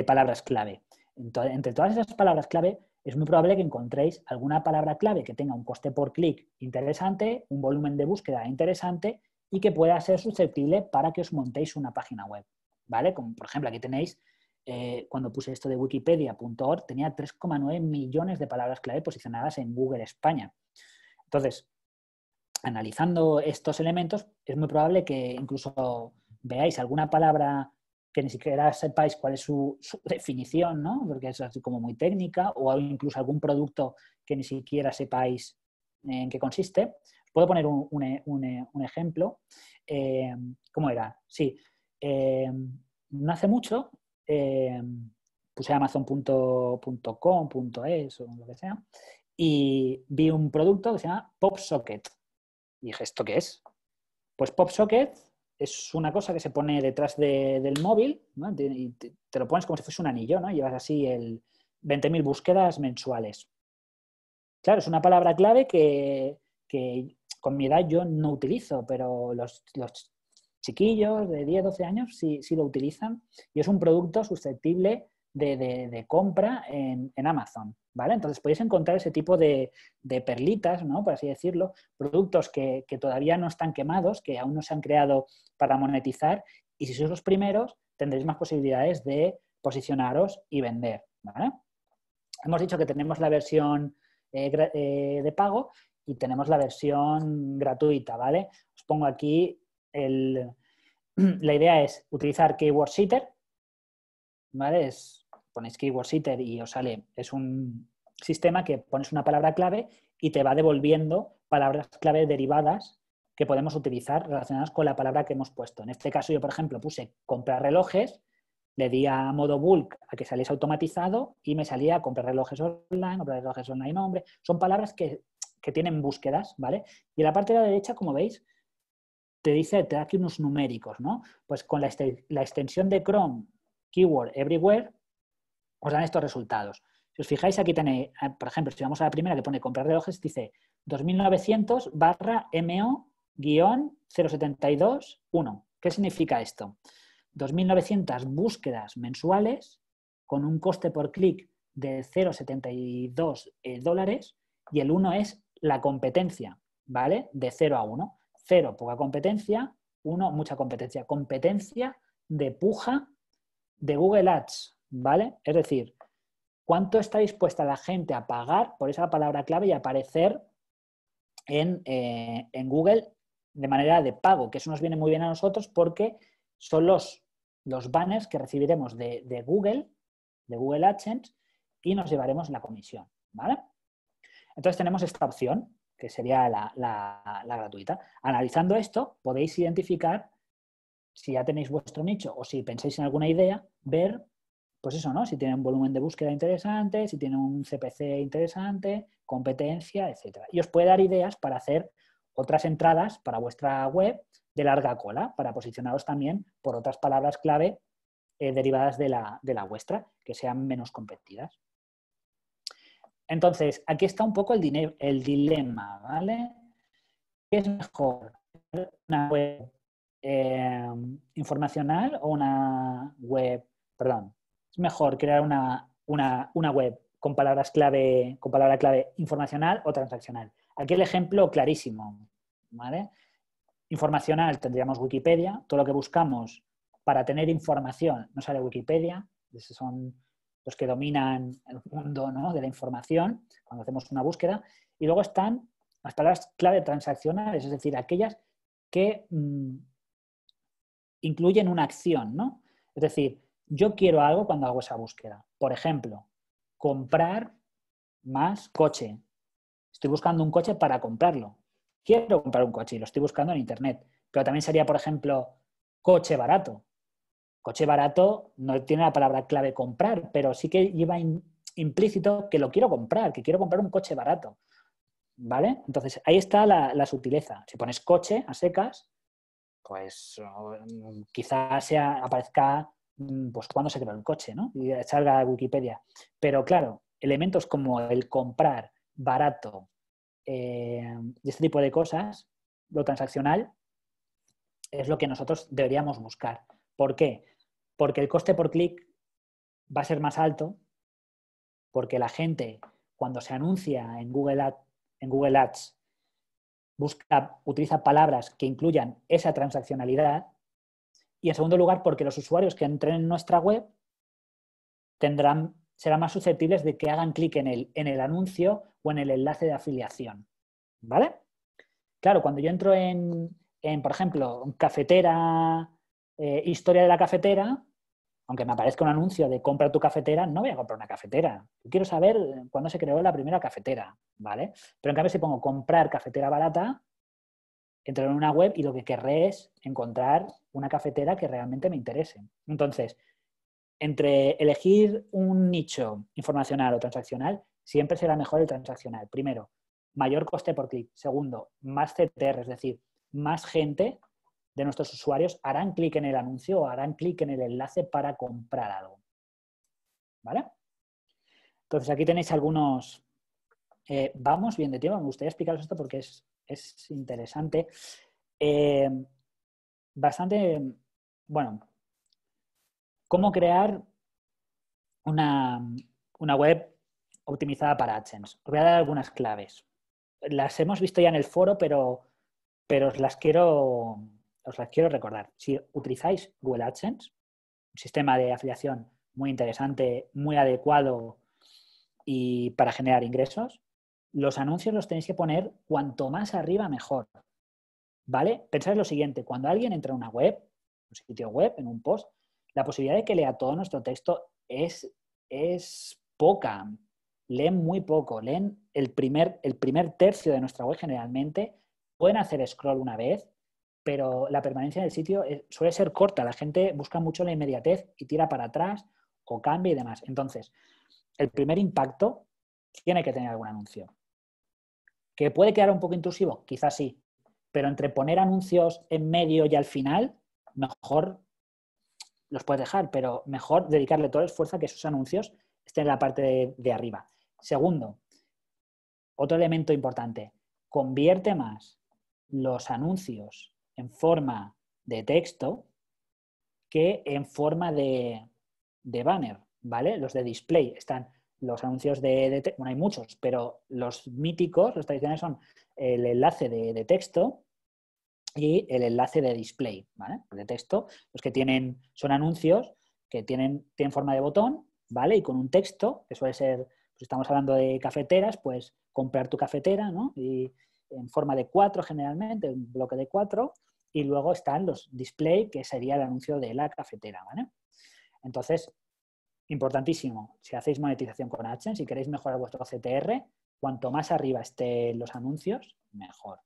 palabras clave. entre todas esas palabras clave, es muy probable que encontréis alguna palabra clave que tenga un coste por clic interesante, un volumen de búsqueda interesante y que pueda ser susceptible para que os montéis una página web. ¿Vale? Como por ejemplo, aquí tenéis eh, cuando puse esto de wikipedia.org, tenía 3,9 millones de palabras clave posicionadas en Google España. Entonces, analizando estos elementos, es muy probable que incluso veáis alguna palabra que ni siquiera sepáis cuál es su, definición, ¿no? porque es así como muy técnica, o incluso algún producto que ni siquiera sepáis en qué consiste. Puedo poner un, ejemplo. Eh, ¿Cómo era? Sí. Eh, no hace mucho eh, puse amazon.com.es o lo que sea, y vi un producto que se llama PopSocket. Y dije, ¿esto qué es? Pues PopSocket es una cosa que se pone detrás del móvil y te, lo pones como si fuese un anillo, ¿no? Llevas así el 20.000 búsquedas mensuales. Claro, es una palabra clave que, con mi edad yo no utilizo, pero los, los chiquillos de 10, 12 años si lo utilizan y es un producto susceptible de, compra en, en, Amazon, ¿vale? Entonces podéis encontrar ese tipo de, de perlitas, ¿no? Por así decirlo, productos que, que todavía no están quemados, que aún no se han creado para monetizar y si sois los primeros tendréis más posibilidades de posicionaros y vender, ¿vale? Hemos dicho que tenemos la versión eh, eh, de pago y tenemos la versión gratuita, ¿vale? Os pongo aquí la idea es utilizar Keyword Sitter, ¿vale? Es, Keyword Sitter y os sale, es un sistema que pones una palabra clave y te va devolviendo palabras clave derivadas que podemos utilizar relacionadas con la palabra que hemos puesto. En este caso yo, por ejemplo, puse comprar relojes, le di a modo bulk a que saliese automatizado y me salía comprar relojes online, comprar relojes online hombre. Son palabras que, que tienen búsquedas, ¿vale? Y en la parte de la derecha, como veis, te dice, te da aquí unos numéricos, ¿no? Pues con la, extensión de Chrome, keyword everywhere, os dan estos resultados. Si os fijáis, aquí tenéis, eh, por ejemplo, si vamos a la primera que pone comprar relojes, dice 2900 barra MO guión 072 1. ¿Qué significa esto? 2900 búsquedas mensuales con un coste por clic de 0,72 eh, dólares y el 1 es la competencia, ¿vale? De 0 a 1. Cero, poca competencia. Uno, mucha competencia. Competencia de puja de Google Ads, ¿vale? Es decir, ¿cuánto está dispuesta la gente a pagar por esa palabra clave y aparecer en, eh, Google de manera de pago? Que eso nos viene muy bien a nosotros porque son los, los banners que recibiremos de, Google, de Google AdSense, y nos llevaremos la comisión, ¿vale? Entonces tenemos esta opción, que sería la, gratuita. Analizando esto, podéis identificar si ya tenéis vuestro nicho o si pensáis en alguna idea, ver, pues eso, ¿no? Si tiene un volumen de búsqueda interesante, si tiene un CPC interesante, competencia, etcétera. Y os puede dar ideas para hacer otras entradas para vuestra web de larga cola, para posicionaros también por otras palabras clave eh, derivadas de la, de la vuestra, que sean menos competidas. Entonces, aquí está un poco el, el dilema, ¿vale? ¿Qué es mejor? ¿Una web em, informacional o una web, perdón, es mejor crear una, una, una web con palabras clave, con palabra clave informacional o transaccional? Aquí el ejemplo clarísimo, ¿vale? Informacional tendríamos Wikipedia, todo lo que buscamos para tener información no sale Wikipedia, son los que dominan el mundo de la información cuando hacemos una búsqueda. Y luego están las palabras clave transaccionales, es decir, aquellas que mm, incluyen una acción, ¿no? Es decir, yo quiero algo cuando hago esa búsqueda. Por ejemplo, comprar más coche. Estoy buscando un coche para comprarlo. Quiero comprar un coche y lo estoy buscando en Internet. Pero también sería, por ejemplo, coche barato. Coche barato no tiene la palabra clave comprar, pero sí que lleva implícito que lo quiero comprar, que quiero comprar un coche barato. ¿Vale? Entonces, ahí está la, sutileza. Si pones coche a secas, pues mm, quizás aparezca mm, pues se creó el coche, ¿no? Y salga a Wikipedia. Pero claro, elementos como el comprar barato eh, y este tipo de cosas, lo transaccional, es lo que nosotros deberíamos buscar. ¿Por qué? porque el coste por clic va a ser más alto, porque la gente cuando se anuncia en Google, Ads utiliza palabras que incluyan esa transaccionalidad. Y en segundo lugar, porque los usuarios que entren en nuestra web tendrán, serán más susceptibles de que hagan clic en el, anuncio o en el enlace de afiliación. ¿Vale? Claro, cuando yo entro en, en por ejemplo, cafetera eh, historia de la cafetera, aunque me aparezca un anuncio de compra tu cafetera, no voy a comprar una cafetera. Quiero saber eh, cuándo se creó la primera cafetera, ¿vale? Pero en cambio, si pongo comprar cafetera barata, entro en una web y lo que querré es encontrar una cafetera que realmente me interese. Entonces, entre elegir un nicho informacional o transaccional, siempre será mejor el transaccional. Primero, mayor coste por clic. Segundo, más CTR, es decir, más gente de nuestros usuarios harán clic en el anuncio o harán clic en el enlace para comprar algo. ¿Vale? Entonces aquí tenéis algunos... Eh, vamos bien de tiempo, me gustaría explicaros esto porque es, interesante. Eh, bastante, bueno, cómo crear una, web optimizada para AdSense. Os voy a dar algunas claves. Las hemos visto ya en el foro, pero, pero os las quiero os las quiero recordar. Si utilizáis Google AdSense, un sistema de afiliación muy interesante, muy adecuado y para generar ingresos, los anuncios los tenéis que poner cuanto más arriba mejor. ¿Vale? Pensad lo siguiente, cuando alguien entra a una web, un sitio web, en un post, la posibilidad de que lea todo nuestro texto es, es poca. Leen muy poco, leen el primer, el primer tercio de nuestra web generalmente, pueden hacer scroll una vez, pero la permanencia en el sitio suele ser corta. La gente busca mucho la inmediatez y tira para atrás o cambia y demás. Entonces, el primer impacto tiene que tener algún anuncio. ¿Que puede quedar un poco intrusivo? Quizás sí. Pero entre poner anuncios en medio y al final, mejor los puedes dejar, pero mejor dedicarle todo el esfuerzo a que esos anuncios estén en la parte de arriba. Segundo, otro elemento importante, convierte más los anuncios en forma de texto que en forma de, banner, ¿vale? Los de display están los anuncios de, bueno, hay muchos, pero los míticos, los tradicionales son el enlace de, texto y el enlace de display, ¿vale? De texto, los que tienen, son anuncios que tienen, tienen forma de botón, ¿vale? Y con un texto, que suele ser, pues estamos hablando de cafeteras, pues comprar tu cafetera, ¿no? Y en forma de cuatro generalmente, un bloque de cuatro, y luego están los display, que sería el anuncio de la cafetera, ¿vale? Entonces, importantísimo, si hacéis monetización con AdSense, si queréis mejorar vuestro CTR, cuanto más arriba estén los anuncios, mejor.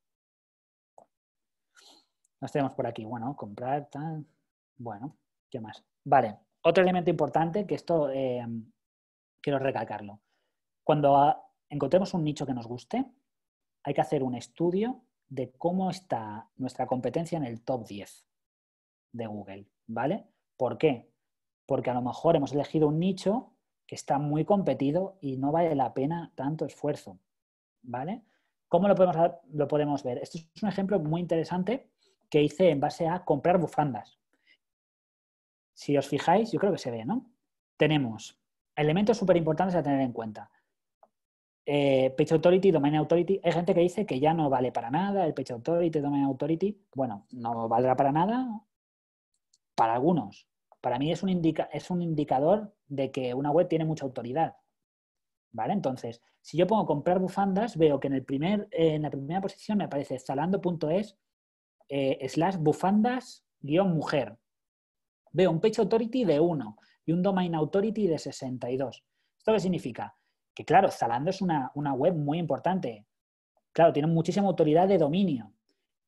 Nos tenemos por aquí, bueno, comprar, tal, bueno, ¿qué más? Vale, otro elemento importante que esto eh, quiero recalcarlo. Cuando encontremos un nicho que nos guste, hay que hacer un estudio de cómo está nuestra competencia en el top 10 de Google, ¿vale? ¿Por qué? Porque a lo mejor hemos elegido un nicho que está muy competido y no vale la pena tanto esfuerzo, ¿vale? ¿Cómo lo podemos, ver? Esto es un ejemplo muy interesante que hice en base a comprar bufandas. Si os fijáis, yo creo que se ve, ¿no? Tenemos elementos súper importantes a tener en cuenta. Pecho Page Authority, Domain Authority, hay gente que dice que ya no vale para nada el Page Authority, Domain Authority. Bueno, no valdrá para nada para algunos. Para mí es un, indicador de que una web tiene mucha autoridad. ¿Vale? Entonces, si yo pongo comprar bufandas, veo que en, el primer, eh, en la primera posición me aparece salando.es eh, slash bufandas guión mujer. Veo un Page Authority de 1 y un Domain Authority de 62. ¿Esto qué significa? que claro, Zalando es una, web muy importante. Claro, tiene muchísima autoridad de dominio,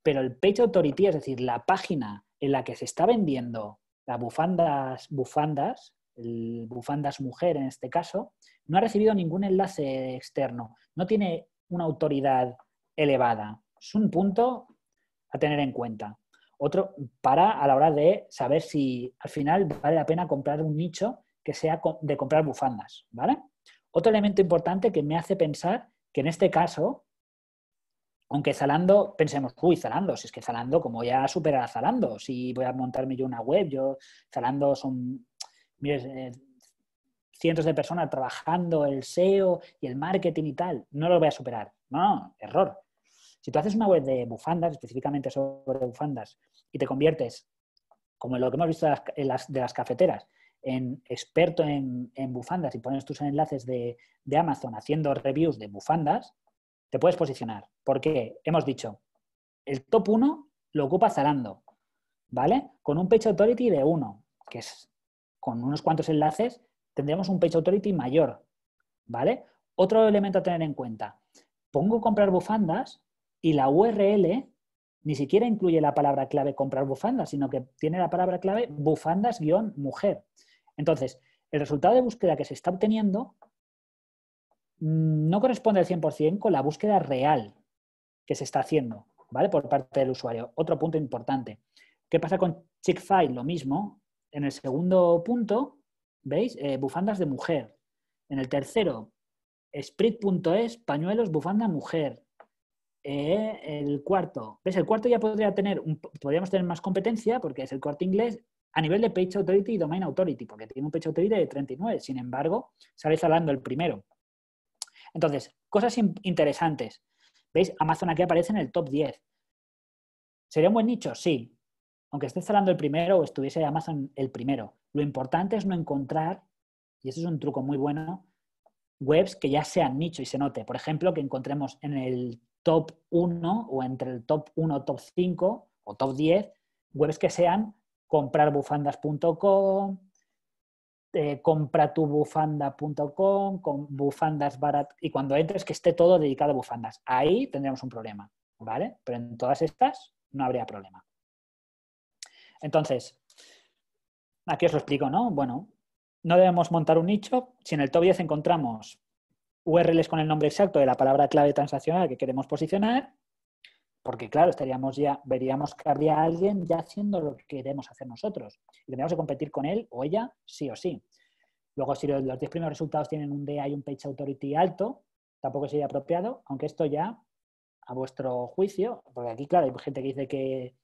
pero el page authority, es decir, la página en la que se está vendiendo las bufandas, bufandas, el bufandas mujer en este caso, no ha recibido ningún enlace externo, no tiene una autoridad elevada. Es un punto a tener en cuenta. Otro para a la hora de saber si al final vale la pena comprar un nicho que sea de comprar bufandas, ¿vale? Otro elemento importante que me hace pensar que en este caso, aunque Zalando, pensemos, uy, Zalando, si es que Zalando, como ya supera a Zalando, si voy a montarme yo una web, yo, Zalando son eh, cientos de personas trabajando el SEO y el marketing y tal, no lo voy a superar. No, error. Si tú haces una web de bufandas, específicamente sobre bufandas, y te conviertes, como lo que hemos visto las, de las cafeteras, en experto en, bufandas y pones tus enlaces de, de Amazon haciendo reviews de bufandas, te puedes posicionar. Porque hemos dicho, el top 1 lo ocupa Zalando, ¿vale? Con un page authority de 1, que es con unos cuantos enlaces, tendremos un page authority mayor, ¿vale? Otro elemento a tener en cuenta. Pongo comprar bufandas y la URL ni siquiera incluye la palabra clave comprar bufandas, sino que tiene la palabra clave bufandas-mujer. Entonces, el resultado de búsqueda que se está obteniendo mm, no corresponde al 100% con la búsqueda real que se está haciendo, ¿vale? Por parte del usuario. Otro punto importante. ¿Qué pasa con chick Lo mismo. En el segundo punto, ¿veis? Eh, bufandas de mujer. En el tercero, Sprit.es, pañuelos, bufanda, mujer. Eh, el cuarto, ¿ves? El cuarto ya podría tener, podríamos tener más competencia porque es el cuarto inglés, a nivel de Page Authority y Domain Authority, porque tiene un Page Authority de 39. Sin embargo, sale instalando el primero. Entonces, cosas interesantes. ¿Veis? Amazon aquí aparece en el top 10. ¿Sería un buen nicho? Sí. Aunque esté instalando el primero o estuviese Amazon el primero. Lo importante es no encontrar, y eso es un truco muy bueno, webs que ya sean nicho y se note. Por ejemplo, que encontremos en el top 1 o entre el top 1, top 5 o top 10 webs que sean comprarbufandas.com, eh, compratubufanda.com, con bufandas barat y cuando entres que esté todo dedicado a bufandas. Ahí tendríamos un problema, ¿vale? Pero en todas estas no habría problema. Entonces, aquí os lo explico, ¿no? Bueno, no debemos montar un nicho. Si en el top 10 encontramos URLs con el nombre exacto de la palabra clave transaccional que queremos posicionar, porque claro, estaríamos ya, veríamos que habría alguien ya haciendo lo que queremos hacer nosotros. Y tendríamos que competir con él o ella sí o sí. Luego, si los 10 primeros resultados tienen un DA y un page authority alto, tampoco sería apropiado, aunque esto ya a vuestro juicio, porque aquí, claro, hay gente que dice que,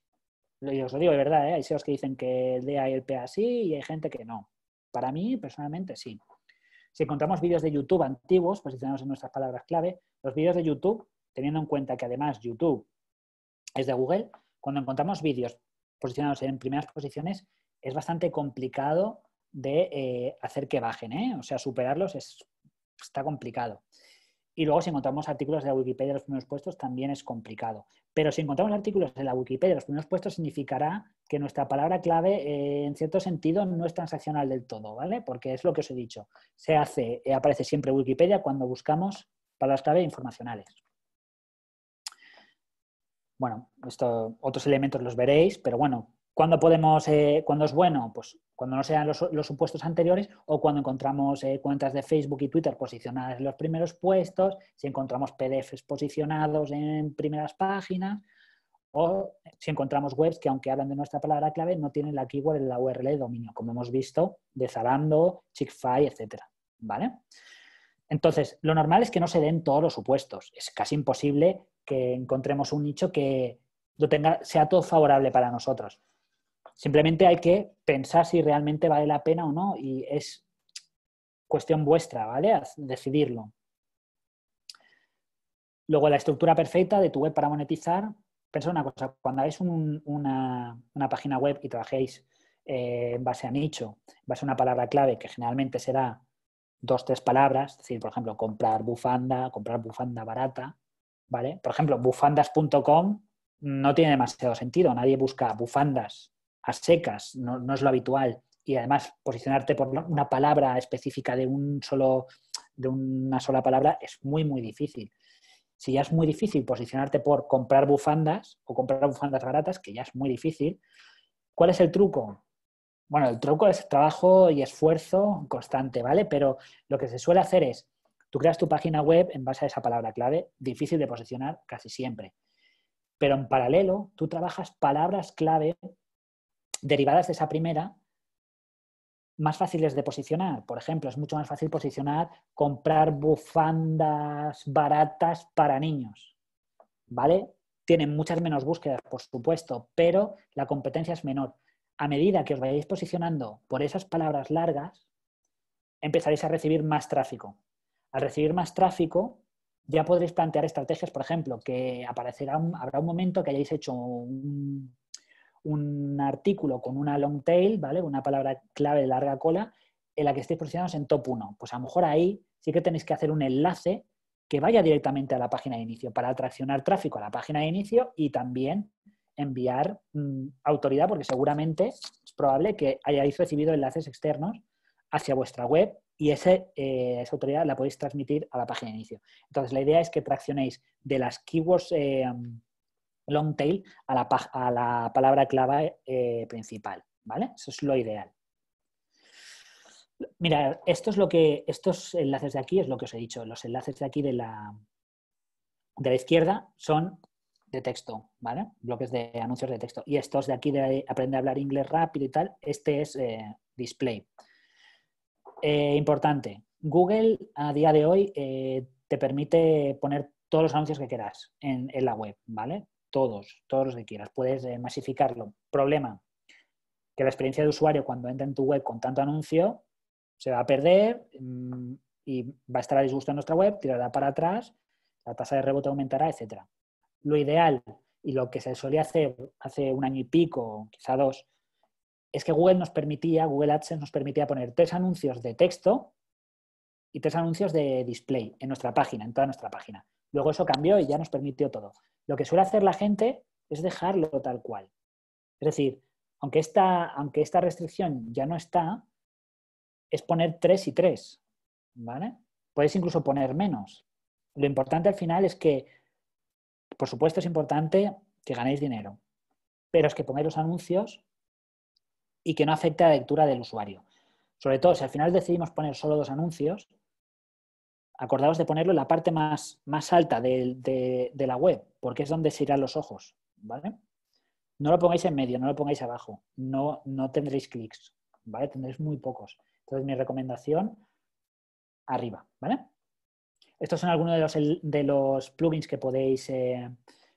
Y os lo digo de verdad, ¿eh? hay SEOs que dicen que el DA y el PA sí y hay gente que no. Para mí, personalmente, sí. Si encontramos vídeos de YouTube antiguos, pues posicionados en nuestras palabras clave, los vídeos de YouTube, teniendo en cuenta que además YouTube desde Google, cuando encontramos vídeos posicionados en primeras posiciones, es bastante complicado de eh, hacer que bajen, ¿eh? o sea, superarlos está complicado. Y luego si encontramos artículos de la Wikipedia en los primeros puestos, también es complicado. Pero si encontramos artículos de la Wikipedia en los primeros puestos, significará que nuestra palabra clave, eh, en cierto sentido, no es transaccional del todo, ¿vale? Porque es lo que os he dicho. Se hace, aparece siempre Wikipedia cuando buscamos palabras clave informacionales bueno, esto, otros elementos los veréis, pero bueno, ¿cuándo podemos, eh, es bueno? Pues cuando no sean los, supuestos anteriores o cuando encontramos eh, cuentas de Facebook y Twitter posicionadas en los primeros puestos, si encontramos PDFs posicionados en primeras páginas o si encontramos webs que aunque hablan de nuestra palabra clave no tienen la keyword en la URL de dominio, como hemos visto de Zalando, Chick-fil, etc. ¿Vale? Entonces, lo normal es que no se den todos los supuestos. Es casi imposible que encontremos un nicho que lo tenga, sea todo favorable para nosotros. Simplemente hay que pensar si realmente vale la pena o no y es cuestión vuestra, ¿vale? Decidirlo. Luego, la estructura perfecta de tu web para monetizar. Pensad una cosa, cuando hagáis una, página web y trabajéis eh, en base a nicho, en base a una palabra clave que generalmente será dos, tres palabras, es decir, por ejemplo, comprar bufanda, comprar bufanda barata, ¿vale? Por ejemplo, bufandas.com no tiene demasiado sentido, nadie busca bufandas a secas, no, es lo habitual. Y además, posicionarte por una palabra específica de, un solo, de una sola palabra es muy, muy difícil. Si ya es muy difícil posicionarte por comprar bufandas o comprar bufandas baratas, que ya es muy difícil, ¿cuál es el truco? Bueno, el truco es trabajo y esfuerzo constante, ¿vale? Pero lo que se suele hacer es Tú creas tu página web en base a esa palabra clave, difícil de posicionar casi siempre. Pero en paralelo, tú trabajas palabras clave derivadas de esa primera más fáciles de posicionar. Por ejemplo, es mucho más fácil posicionar comprar bufandas baratas para niños. ¿Vale? Tienen muchas menos búsquedas, por supuesto, pero la competencia es menor. A medida que os vayáis posicionando por esas palabras largas, empezaréis a recibir más tráfico al recibir más tráfico, ya podréis plantear estrategias, por ejemplo, que aparecerá habrá un momento que hayáis hecho un, artículo con una long tail, ¿vale? Una palabra clave de larga cola, en la que estéis posicionados en top 1. Pues a lo mejor ahí sí que tenéis que hacer un enlace que vaya directamente a la página de inicio para atraccionar tráfico a la página de inicio y también enviar mm, autoridad, porque seguramente es probable que hayáis recibido enlaces externos hacia vuestra web y ese, eh, esa autoridad la podéis transmitir a la página de inicio. Entonces, la idea es que traccionéis de las keywords eh, long tail a la, a la palabra clave eh, principal, ¿vale? Eso es lo ideal. Mira, esto es lo que, estos enlaces de aquí es lo que os he dicho. Los enlaces de aquí de la, de la izquierda son de texto, ¿vale? Bloques de anuncios de texto. Y estos de aquí de Aprende a hablar inglés rápido y tal, este es display. Eh, importante, Google a día de hoy eh, te permite poner todos los anuncios que quieras en, la web, ¿vale? Todos, todos los que quieras. Puedes eh, masificarlo. Problema, que la experiencia de usuario cuando entra en tu web con tanto anuncio se va a perder mm, y va a estar a disgusto en nuestra web, tirará para atrás, la tasa de rebote aumentará, etc. Lo ideal y lo que se solía hacer hace un año y pico, quizá dos, es que Google nos permitía, Google AdSense nos permitía poner tres anuncios de texto y tres anuncios de display en nuestra página, en toda nuestra página. Luego eso cambió y ya nos permitió todo. Lo que suele hacer la gente es dejarlo tal cual. Es decir, aunque esta, aunque esta restricción ya no está, es poner tres y tres. ¿Vale? Puedes incluso poner menos. Lo importante al final es que, por supuesto, es importante que ganéis dinero, pero es que poner los anuncios y que no afecte a la lectura del usuario. Sobre todo, si al final decidimos poner solo dos anuncios, acordaos de ponerlo en la parte más, más alta de, la web, porque es donde se irán los ojos, ¿vale? No lo pongáis en medio, no lo pongáis abajo, no, no tendréis clics, ¿vale? Tendréis muy pocos. Entonces, mi recomendación, arriba, ¿vale? Estos son algunos de los, de los plugins que podéis eh,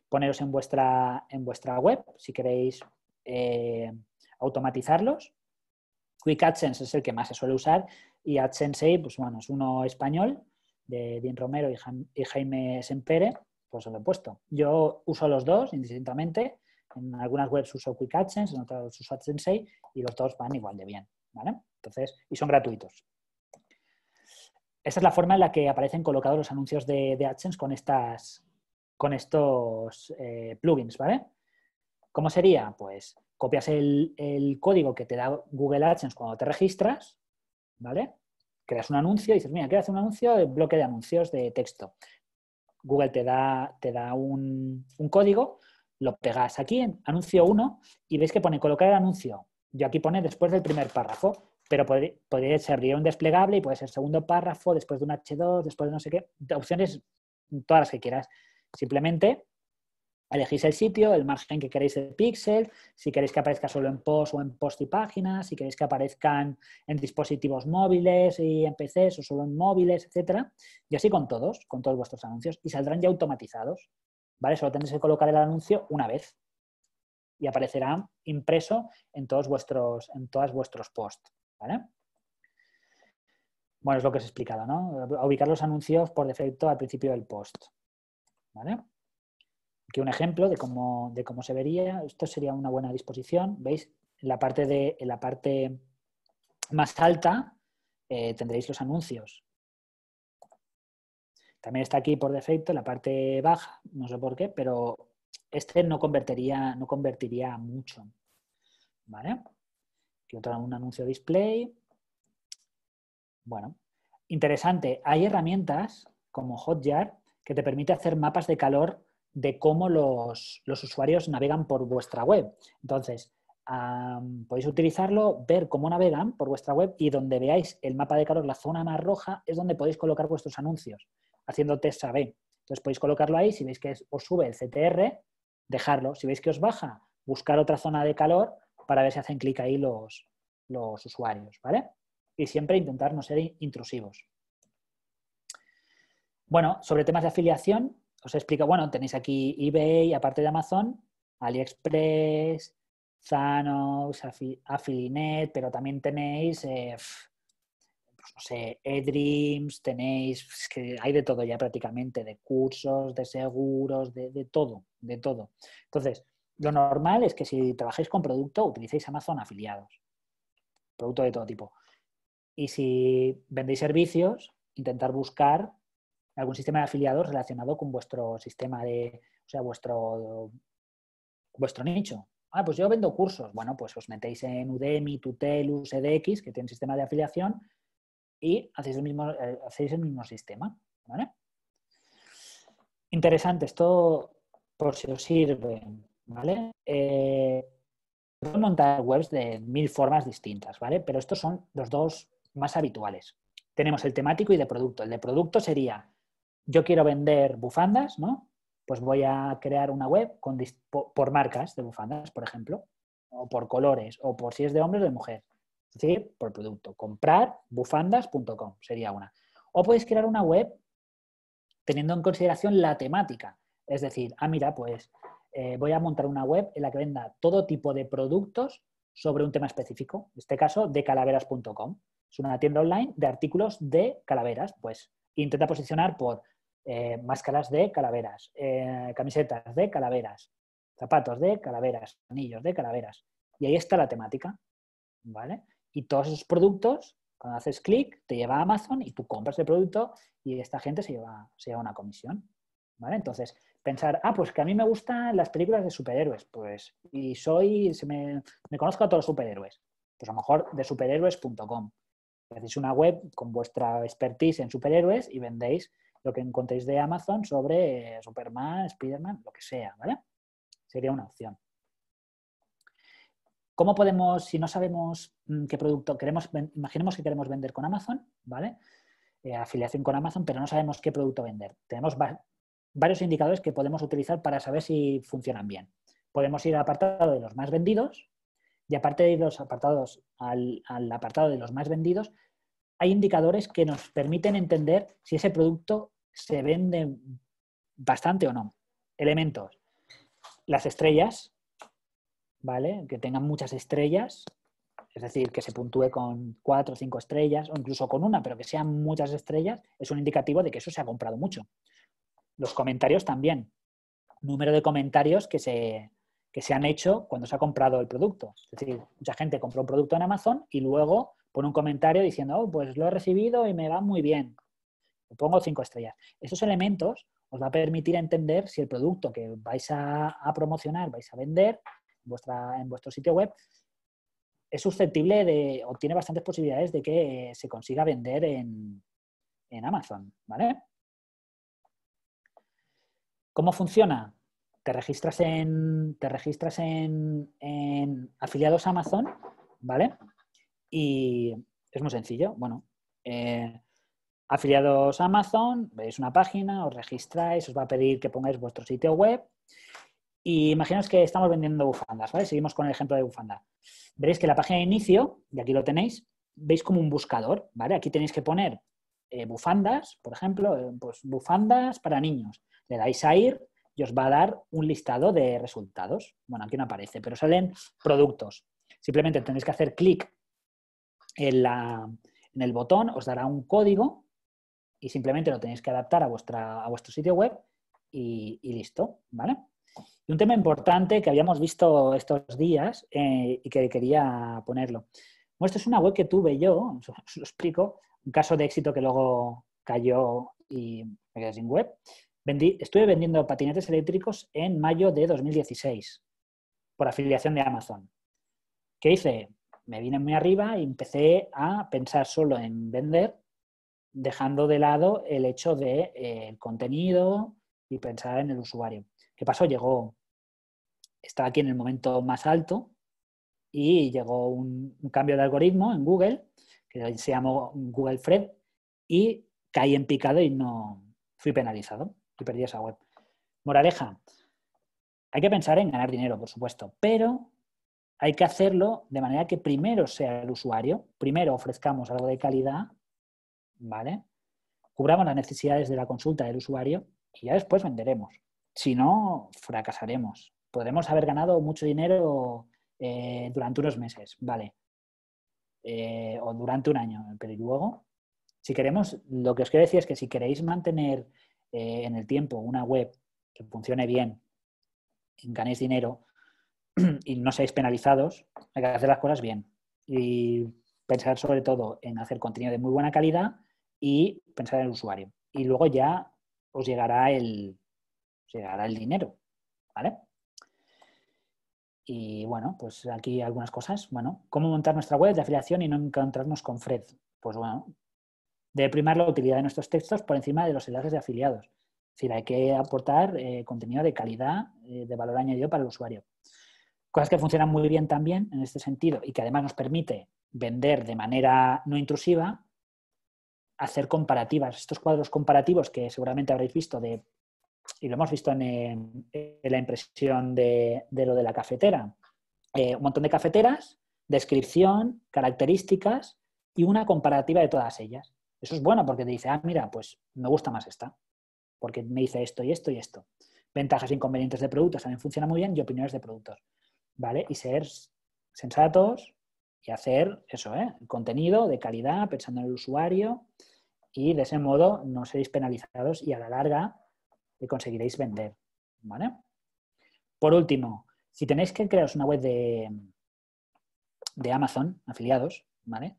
poneros en vuestra, en vuestra web, si queréis... Eh, automatizarlos. Quick AdSense es el que más se suele usar y AdSense, pues bueno, es uno español de Dean Romero y Jaime Sempere, pues lo he puesto. Yo uso los dos indistintamente. En algunas webs uso Quick AdSense, en otras uso AdSense y los dos van igual de bien, ¿vale? Entonces, y son gratuitos. Esta es la forma en la que aparecen colocados los anuncios de, AdSense con, estas, con estos eh, plugins, ¿vale? ¿Cómo sería? Pues copias el, código que te da Google AdSense cuando te registras, ¿vale? Creas un anuncio y dices, mira, quiero hacer un anuncio de bloque de anuncios de texto. Google te da, te da un, código, lo pegas aquí en anuncio 1 y veis que pone colocar el anuncio. Yo aquí pone después del primer párrafo, pero podría ser ser un desplegable y puede ser segundo párrafo, después de un H2, después de no sé qué, opciones todas las que quieras. Simplemente Elegís el sitio, el margen que queréis el píxel, si queréis que aparezca solo en post o en post y páginas, si queréis que aparezcan en dispositivos móviles y en PCs o solo en móviles, etcétera. Y así con todos, con todos vuestros anuncios. Y saldrán ya automatizados. ¿Vale? Solo tendréis que colocar el anuncio una vez. Y aparecerá impreso en todos vuestros, en todos vuestros posts. ¿Vale? Bueno, es lo que os he explicado, ¿no? Ubicar los anuncios por defecto al principio del post. ¿Vale? Aquí un ejemplo de cómo, se vería. Esto sería una buena disposición. ¿Veis? En la parte, de, la parte más alta eh, tendréis los anuncios. También está aquí por defecto la parte baja, no sé por qué, pero este no convertiría, no convertiría mucho. ¿Vale? Aquí otro un anuncio display. Bueno, interesante. Hay herramientas como Hotjar que te permite hacer mapas de calor de cómo los, usuarios navegan por vuestra web. Entonces, podéis utilizarlo, ver cómo navegan por vuestra web y donde veáis el mapa de calor, la zona más roja, es donde podéis colocar vuestros anuncios, haciendo test A-B. Entonces podéis colocarlo ahí, si veis que os sube el CTR, dejarlo. Si veis que os baja, buscar otra zona de calor para ver si hacen clic ahí los, los usuarios, ¿vale? Y siempre intentar no ser intrusivos. Bueno, sobre temas de afiliación, os explico, bueno, tenéis aquí eBay, aparte de Amazon, AliExpress, Zanos, Affilinet, pero también tenéis, eh, pues no sé, eDreams, tenéis, que hay de todo ya prácticamente, de cursos, de seguros, de, de todo, de todo. Entonces, lo normal es que si trabajáis con producto, utilicéis Amazon afiliados, producto de todo tipo. Y si vendéis servicios, intentar buscar algún sistema de afiliados relacionado con vuestro sistema de, o sea, vuestro, vuestro nicho. Ah, pues yo vendo cursos. Bueno, pues os metéis en Udemy, Tutel, EDX, que tienen sistema de afiliación, y hacéis el mismo, eh, hacéis el mismo sistema. ¿vale? Interesante, esto por si os sirve. ¿vale? Eh, montar webs de mil formas distintas, ¿vale? Pero estos son los dos más habituales. Tenemos el temático y de producto. El de producto sería yo quiero vender bufandas, ¿no? Pues voy a crear una web con, por marcas de bufandas, por ejemplo, o por colores, o por si es de hombre o de mujer. Es decir, por producto. Comprarbufandas.com sería una. O podéis crear una web teniendo en consideración la temática. Es decir, ah, mira, pues eh, voy a montar una web en la que venda todo tipo de productos sobre un tema específico. En este caso, de calaveras.com. Es una tienda online de artículos de calaveras. Pues intenta posicionar por eh, máscaras de calaveras, eh, camisetas de calaveras, zapatos de calaveras, anillos de calaveras. Y ahí está la temática. ¿Vale? Y todos esos productos, cuando haces clic, te lleva a Amazon y tú compras el producto y esta gente se lleva, se una comisión. ¿Vale? Entonces, pensar, ah, pues que a mí me gustan las películas de superhéroes, pues, y soy, se me, me conozco a todos los superhéroes. Pues a lo mejor de superhéroes.com hacéis una web con vuestra expertise en superhéroes y vendéis lo que encontréis de Amazon sobre eh, Superman, Spiderman, lo que sea, ¿vale? Sería una opción. ¿Cómo podemos, si no sabemos mm, qué producto queremos, imaginemos que queremos vender con Amazon, ¿vale? Eh, afiliación con Amazon, pero no sabemos qué producto vender. Tenemos varios indicadores que podemos utilizar para saber si funcionan bien. Podemos ir al apartado de los más vendidos, y aparte de los apartados al, al apartado de los más vendidos, hay indicadores que nos permiten entender si ese producto se vende bastante o no. Elementos. Las estrellas, ¿vale? Que tengan muchas estrellas, es decir, que se puntúe con cuatro o cinco estrellas, o incluso con una, pero que sean muchas estrellas, es un indicativo de que eso se ha comprado mucho. Los comentarios también. Número de comentarios que se, que se han hecho cuando se ha comprado el producto. Es decir, mucha gente compró un producto en Amazon y luego pone un comentario diciendo, oh, pues lo he recibido y me va muy bien. Le pongo cinco estrellas. Estos elementos os va a permitir entender si el producto que vais a, promocionar, vais a vender en, vuestro sitio web, es susceptible de, o tiene bastantes posibilidades de que eh, se consiga vender en, en Amazon, ¿vale? ¿Cómo funciona? te registras en, te registras en, afiliados Amazon, ¿vale? Y es muy sencillo. Bueno, eh, afiliados Amazon, veis una página, os registráis, os va a pedir que pongáis vuestro sitio web. Y imaginaos que estamos vendiendo bufandas, ¿vale? Seguimos con el ejemplo de bufanda. Veréis que la página de inicio, y aquí lo tenéis, veis como un buscador, ¿vale? Aquí tenéis que poner eh, bufandas, por ejemplo, eh, pues bufandas para niños. Le dais a ir y os va a dar un listado de resultados. Bueno, aquí no aparece, pero salen productos. Simplemente tenéis que hacer clic en, en el botón, os dará un código y simplemente lo tenéis que adaptar a, vuestra, a vuestro sitio web y, listo, ¿vale? Y un tema importante que habíamos visto estos días eh, y que quería ponerlo. Bueno, esto es una web que tuve yo, os lo explico, un caso de éxito que luego cayó y me quedé sin web estuve vendiendo patinetes eléctricos en mayo de 2016 por afiliación de Amazon. ¿Qué hice? Me vine muy arriba y empecé a pensar solo en vender, dejando de lado el hecho del de, eh, contenido y pensar en el usuario. ¿Qué pasó? Llegó, estaba aquí en el momento más alto y llegó un, cambio de algoritmo en Google, que se llamó Google Fred, y caí en picado y no fui penalizado. Y perdí esa web. Moraleja, hay que pensar en ganar dinero, por supuesto, pero hay que hacerlo de manera que primero sea el usuario, primero ofrezcamos algo de calidad, ¿vale? Cubramos las necesidades de la consulta del usuario y ya después venderemos. Si no, fracasaremos. Podremos haber ganado mucho dinero eh, durante unos meses, ¿vale? Eh, o durante un año, pero luego, si queremos, lo que os quiero decir es que si queréis mantener eh, en el tiempo una web que funcione bien, ganéis dinero y no seáis penalizados, hay que hacer las cosas bien. Y pensar sobre todo en hacer contenido de muy buena calidad y pensar en el usuario. Y luego ya os llegará el, llegará el dinero, ¿vale? Y bueno, pues aquí algunas cosas. Bueno, ¿cómo montar nuestra web de afiliación y no encontrarnos con Fred? Pues bueno, Debe primar la utilidad de nuestros textos por encima de los enlaces de afiliados. Es decir, hay que aportar eh, contenido de calidad, eh, de valor añadido para el usuario. Cosas que funcionan muy bien también en este sentido y que además nos permite vender de manera no intrusiva, hacer comparativas. Estos cuadros comparativos que seguramente habréis visto de, y lo hemos visto en, eh, la impresión de, lo de la cafetera. un montón de cafeteras, descripción, características y una comparativa de todas ellas. Eso es bueno porque te dice, ah, mira, pues me gusta más esta, porque me dice esto y esto y esto. Ventajas e inconvenientes de productos también funciona muy bien y opiniones de productos. ¿Vale? Y ser sensatos y hacer eso, ¿eh? contenido de calidad, pensando en el usuario y de ese modo no seréis penalizados y a la larga conseguiréis vender. ¿Vale? Por último, si tenéis que crearos una web de, de Amazon, afiliados, ¿vale?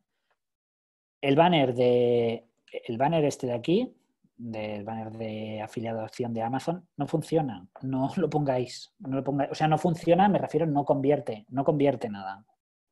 el banner de el banner este de aquí, del banner de afiliado de Amazon, no funciona. No lo pongáis. O sea, no funciona, me refiero, no convierte, no convierte nada.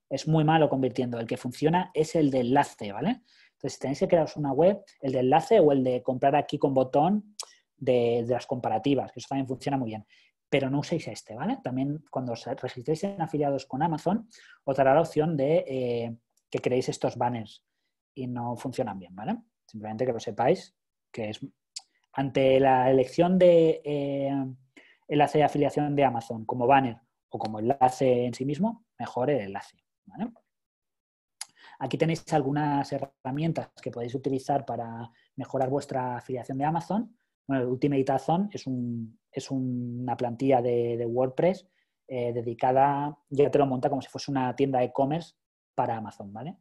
Es muy malo convirtiendo. El que funciona es el de enlace, ¿vale? Entonces, si tenéis que crearos una web, el de enlace o el de comprar aquí con botón de, las comparativas, que eso también funciona muy bien pero no uséis este, ¿vale? También cuando os registréis en afiliados con Amazon, os dará la opción de eh, que creéis estos banners y no funcionan bien, ¿vale? Simplemente que lo sepáis, que es ante la elección de eh, enlace de afiliación de Amazon como banner o como enlace en sí mismo, mejor el enlace. Aquí tenéis algunas herramientas que podéis utilizar para mejorar vuestra afiliación de Amazon. Bueno, Ultimate Amazon es, es una plantilla de, WordPress eh, dedicada, ya te lo monta como si fuese una tienda de e-commerce para Amazon, ¿vale?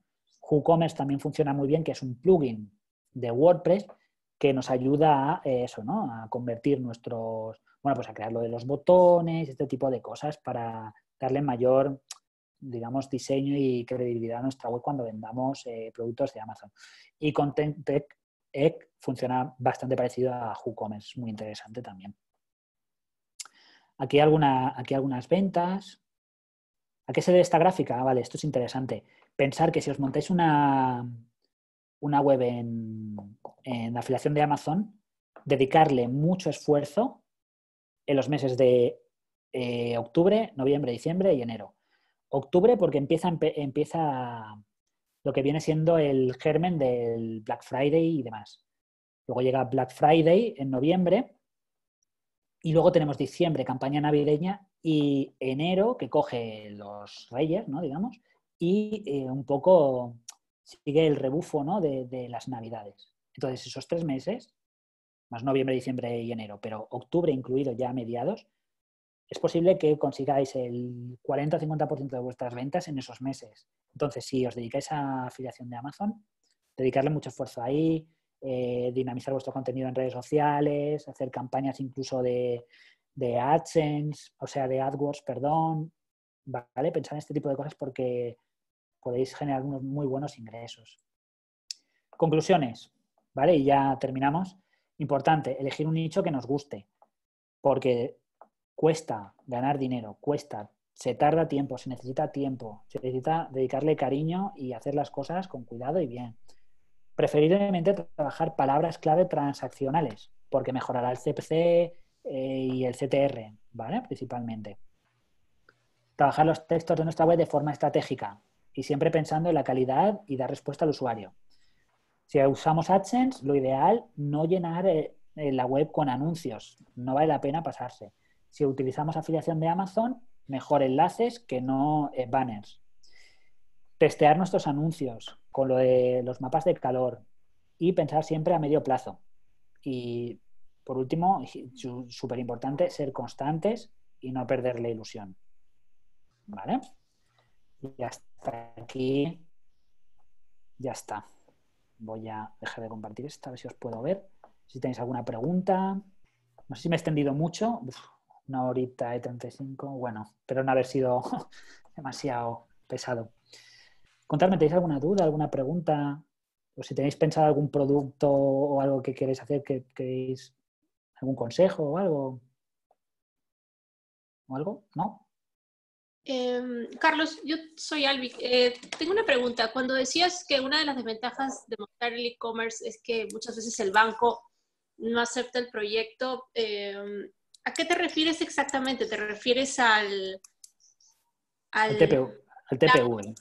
WooCommerce también funciona muy bien, que es un plugin de WordPress que nos ayuda a eh, eso, ¿no? A convertir nuestros, bueno, pues a crear lo de los botones, este tipo de cosas para darle mayor, digamos, diseño y credibilidad a nuestra web cuando vendamos eh, productos de Amazon. Y Content Tech funciona bastante parecido a WooCommerce, muy interesante también. Aquí, alguna, aquí algunas ventas. ¿A qué se debe esta gráfica? Ah, vale, esto es interesante pensar que si os montáis una, una web en, en afiliación de Amazon, dedicarle mucho esfuerzo en los meses de eh, octubre, noviembre, diciembre y enero. Octubre porque empieza, empieza lo que viene siendo el germen del Black Friday y demás. Luego llega Black Friday en noviembre y luego tenemos diciembre, campaña navideña y enero que coge los reyes, ¿no? Digamos, y eh, un poco sigue el rebufo ¿no? de, las navidades. Entonces, esos tres meses, más noviembre, diciembre y enero, pero octubre incluido ya a mediados, es posible que consigáis el 40 o 50% de vuestras ventas en esos meses. Entonces, si os dedicáis a afiliación de Amazon, dedicarle mucho esfuerzo ahí, eh, dinamizar vuestro contenido en redes sociales, hacer campañas incluso de, de AdSense, o sea, de AdWords, perdón, ¿vale? Pensar en este tipo de cosas porque podéis generar unos muy buenos ingresos. Conclusiones, ¿vale? Y ya terminamos. Importante, elegir un nicho que nos guste, porque cuesta ganar dinero, cuesta, se tarda tiempo, se necesita tiempo, se necesita dedicarle cariño y hacer las cosas con cuidado y bien. Preferiblemente trabajar palabras clave transaccionales, porque mejorará el CPC eh, y el CTR, ¿vale? Principalmente. Trabajar los textos de nuestra web de forma estratégica, y siempre pensando en la calidad y dar respuesta al usuario. Si usamos AdSense, lo ideal no llenar eh, eh, la web con anuncios, no vale la pena pasarse. Si utilizamos afiliación de Amazon, mejor enlaces que no eh, banners. Testear nuestros anuncios con los mapas de calor y pensar siempre a medio plazo. Y por último, súper importante, ser constantes y no perder la ilusión. ¿Vale? Y hasta aquí. Ya está. Voy a dejar de compartir esta, a ver si os puedo ver. Si tenéis alguna pregunta. No sé si me he extendido mucho. una horita de 35. Bueno, pero no haber sido demasiado pesado. Contadme, ¿tenéis alguna duda, alguna pregunta? O si tenéis pensado algún producto o algo que queréis hacer, que queréis algún consejo o algo. ¿O algo? ¿No? Em, Carlos, yo soy Albi. Eh, tengo una pregunta. Cuando decías que una de las desventajas de montar el e-commerce es que muchas veces el banco no acepta el proyecto, em, ¿a qué te refieres exactamente? ¿Te refieres al... Al, TPV. ¿Al TPV?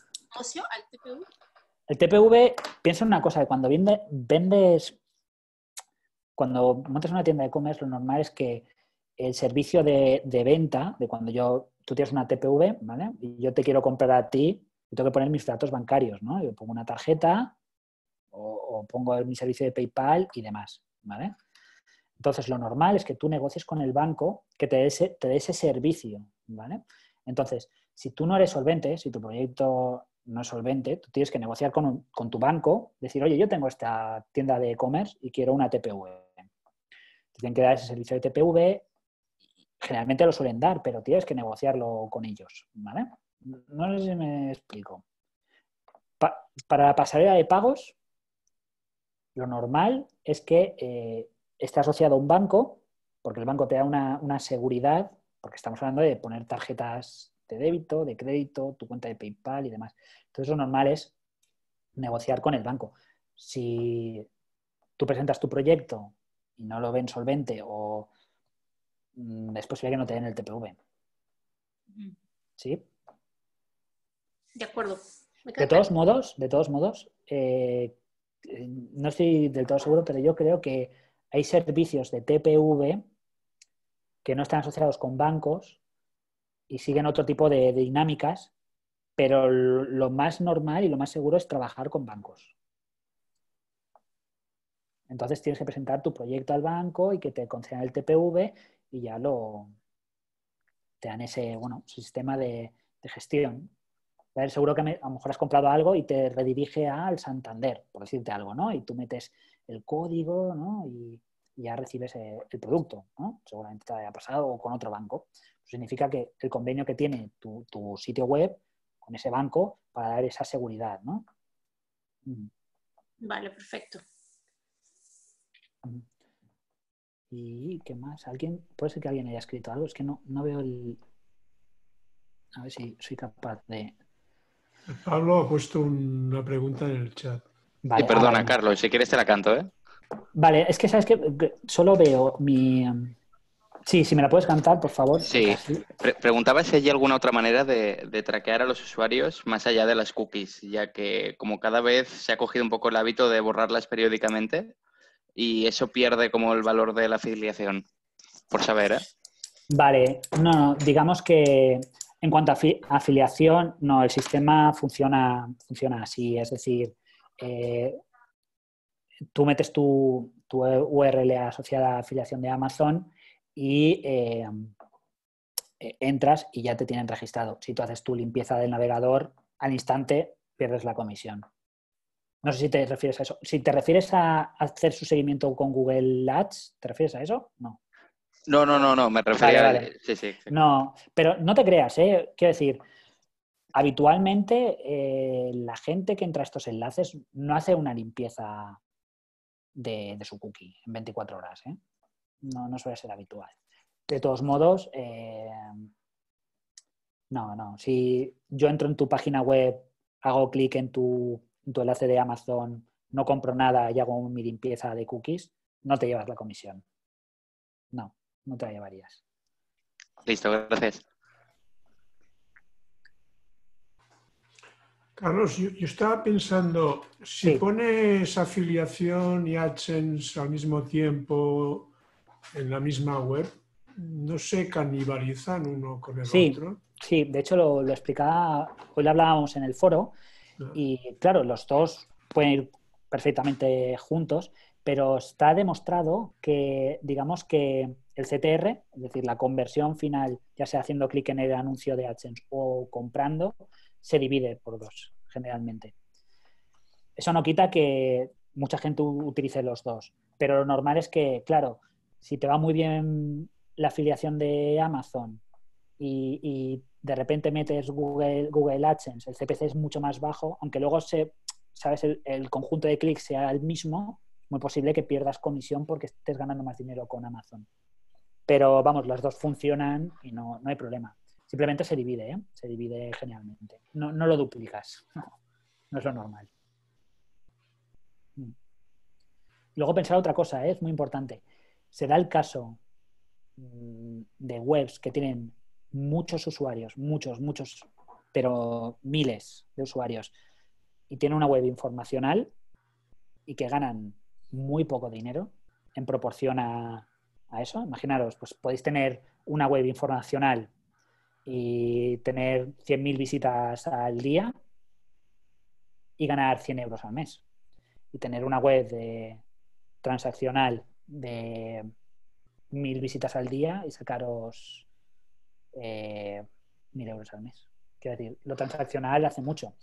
El TPV, piensa en una cosa, cuando vende, vendes, cuando montas una tienda de e-commerce, lo normal es que el servicio de venta, de cuando yo tú tienes una TPV, ¿vale? Y yo te quiero comprar a ti, y tengo que poner mis datos bancarios, ¿no? Yo pongo una tarjeta o, pongo mi servicio de PayPal y demás, ¿vale? Entonces, lo normal es que tú negocies con el banco que te dé ese, servicio, ¿vale? Entonces, si tú no eres solvente, si tu proyecto no es solvente, tú tienes que negociar con, tu banco, decir, oye, yo tengo esta tienda de e-commerce y quiero una TPV. Te tienen que dar ese servicio de TPV, Generalmente lo suelen dar, pero tienes que negociarlo con ellos, ¿vale? No sé si me explico. para la pasarela de pagos, lo normal es que eh, esté asociado a un banco, porque el banco te da una seguridad, porque estamos hablando de poner tarjetas de débito, de crédito, tu cuenta de PayPal y demás. Entonces, lo normal es negociar con el banco. Si tú presentas tu proyecto y no lo ven solvente o Mm, es posible que no te den el TPV. ¿Sí? De acuerdo. De todos modos, de todos modos, eh, no estoy del todo seguro, pero yo creo que hay servicios de TPV que no están asociados con bancos y siguen otro tipo de, de dinámicas, pero lo más normal y lo más seguro es trabajar con bancos. Entonces tienes que presentar tu proyecto al banco y que te concedan el TPV y ya lo te dan ese bueno, sistema de, gestión. A ver, seguro que a lo mejor has comprado algo y te redirige al Santander, por decirte algo, ¿no? Y tú metes el código, ¿no? Y, ya recibes eh, el, producto, ¿no? Seguramente te haya pasado con otro banco. significa que el convenio que tiene tu, tu, sitio web con ese banco para dar esa seguridad, ¿no? Mm. Vale, perfecto. Mm. ¿Y qué más? ¿Alguien? Puede ser que alguien haya escrito algo. Es que no, no veo el... A ver si soy capaz de... Pablo ha puesto una pregunta en el chat. Y perdona, Carlos, si quieres te la canto, ¿eh? Vale, es que sabes que solo veo mi... Em, sí, si me la puedes cantar, por favor. Sí. preguntaba si hay alguna otra manera de, de, traquear a los usuarios más allá de las cookies, ya que como cada vez se ha cogido un poco el hábito de borrarlas periódicamente, y eso pierde como el valor de la afiliación, por saber, ¿eh? Vale, no, digamos que en cuanto a afiliación, no, el sistema funciona, funciona así, es decir, eh, tú metes tu, URL asociada a afiliación de Amazon y eh, eh, entras y ya te tienen registrado. Si tú haces tu limpieza del navegador, al instante pierdes la comisión. No sé si te refieres a eso. Si te refieres a hacer su seguimiento con Google Ads, ¿te refieres a eso? No. No, no, no, no, me refería a... Sí, sí, No, pero no te creas, ¿eh? Quiero decir, habitualmente eh, la gente que entra a estos enlaces no hace una limpieza de, su cookie en 24 horas, ¿eh? No, no suele ser habitual. De todos modos, eh, no, no. Si yo entro en tu página web, hago clic en tu tu enlace de Amazon, no compro nada y hago mi limpieza de cookies, no te llevas la comisión. No, no te la llevarías. Listo, gracias. Carlos, yo, estaba pensando, si pones afiliación y AdSense al mismo tiempo en la misma web, ¿no se canibalizan uno con el otro? Sí, de hecho lo, lo explicaba, hoy lo hablábamos en el foro, y claro, los dos pueden ir perfectamente juntos, pero está demostrado que, digamos que el CTR, es decir, la conversión final, ya sea haciendo clic en el anuncio de AdSense o comprando, se divide por dos generalmente. Eso no quita que mucha gente utilice los dos, pero lo normal es que, claro, si te va muy bien la afiliación de Amazon y, y de repente metes Google, Google AdSense, el CPC es mucho más bajo, aunque luego se, sabes, el, conjunto de clics sea el mismo, muy posible que pierdas comisión porque estés ganando más dinero con Amazon. Pero vamos, las dos funcionan y no, hay problema. Simplemente se divide, ¿eh? se divide genialmente. No, no lo duplicas, no, es lo normal. Mm. Luego pensar otra cosa, ¿eh? es muy importante. Se da el caso mm, de webs que tienen muchos usuarios, muchos, muchos, pero miles de usuarios, y tiene una web informacional y que ganan muy poco dinero en proporción a, eso. Imaginaros, pues podéis tener una web informacional y tener 100.000 visitas al día y ganar 100 euros al mes. Y tener una web de, transaccional de 1.000 visitas al día y sacaros eh, mil euros al mes. Quiero decir, lo transaccional hace mucho.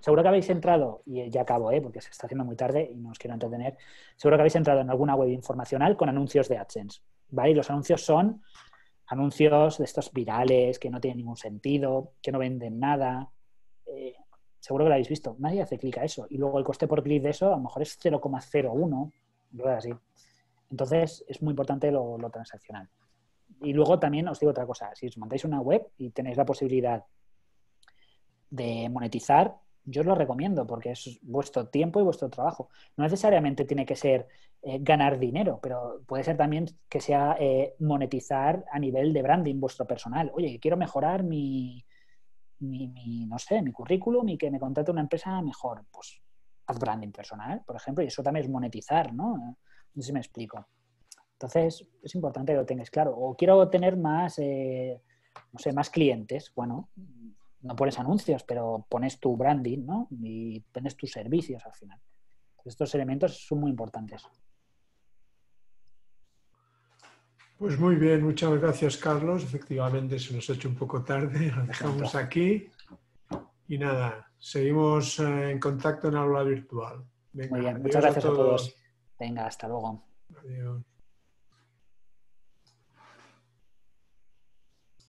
Seguro que habéis entrado, y ya acabo, ¿eh? porque se está haciendo muy tarde y no os quiero entretener, seguro que habéis entrado en alguna web informacional con anuncios de AdSense. los anuncios son anuncios de estos virales que no tienen ningún sentido, que no venden nada. Eh, seguro que lo habéis visto. Nadie hace clic a eso. Y luego el coste por clic de eso a lo mejor es 0,01, Entonces es muy importante lo transaccional y luego también os digo otra cosa, si os montáis una web y tenéis la posibilidad de monetizar, yo os lo recomiendo porque es vuestro tiempo y vuestro trabajo. No necesariamente tiene que ser eh, ganar dinero, pero puede ser también que sea eh, monetizar a nivel de branding vuestro personal. Oye, quiero mejorar mi, mi, mi, no sé, mi currículum y que me contrate una empresa mejor. Pues haz branding personal, por ejemplo, y eso también es monetizar, ¿no? No sé si me explico. Entonces, es importante que lo tengas claro. O quiero tener más, eh, no sé, más clientes. Bueno, no pones anuncios, pero pones tu branding, ¿no? Y pones tus servicios al final. Estos elementos son muy importantes. Pues muy bien, muchas gracias Carlos. Efectivamente se nos ha hecho un poco tarde, lo dejamos aquí. Y nada, seguimos eh, en contacto en aula virtual. muy bien, muchas gracias a todos. Venga, hasta luego. Adiós.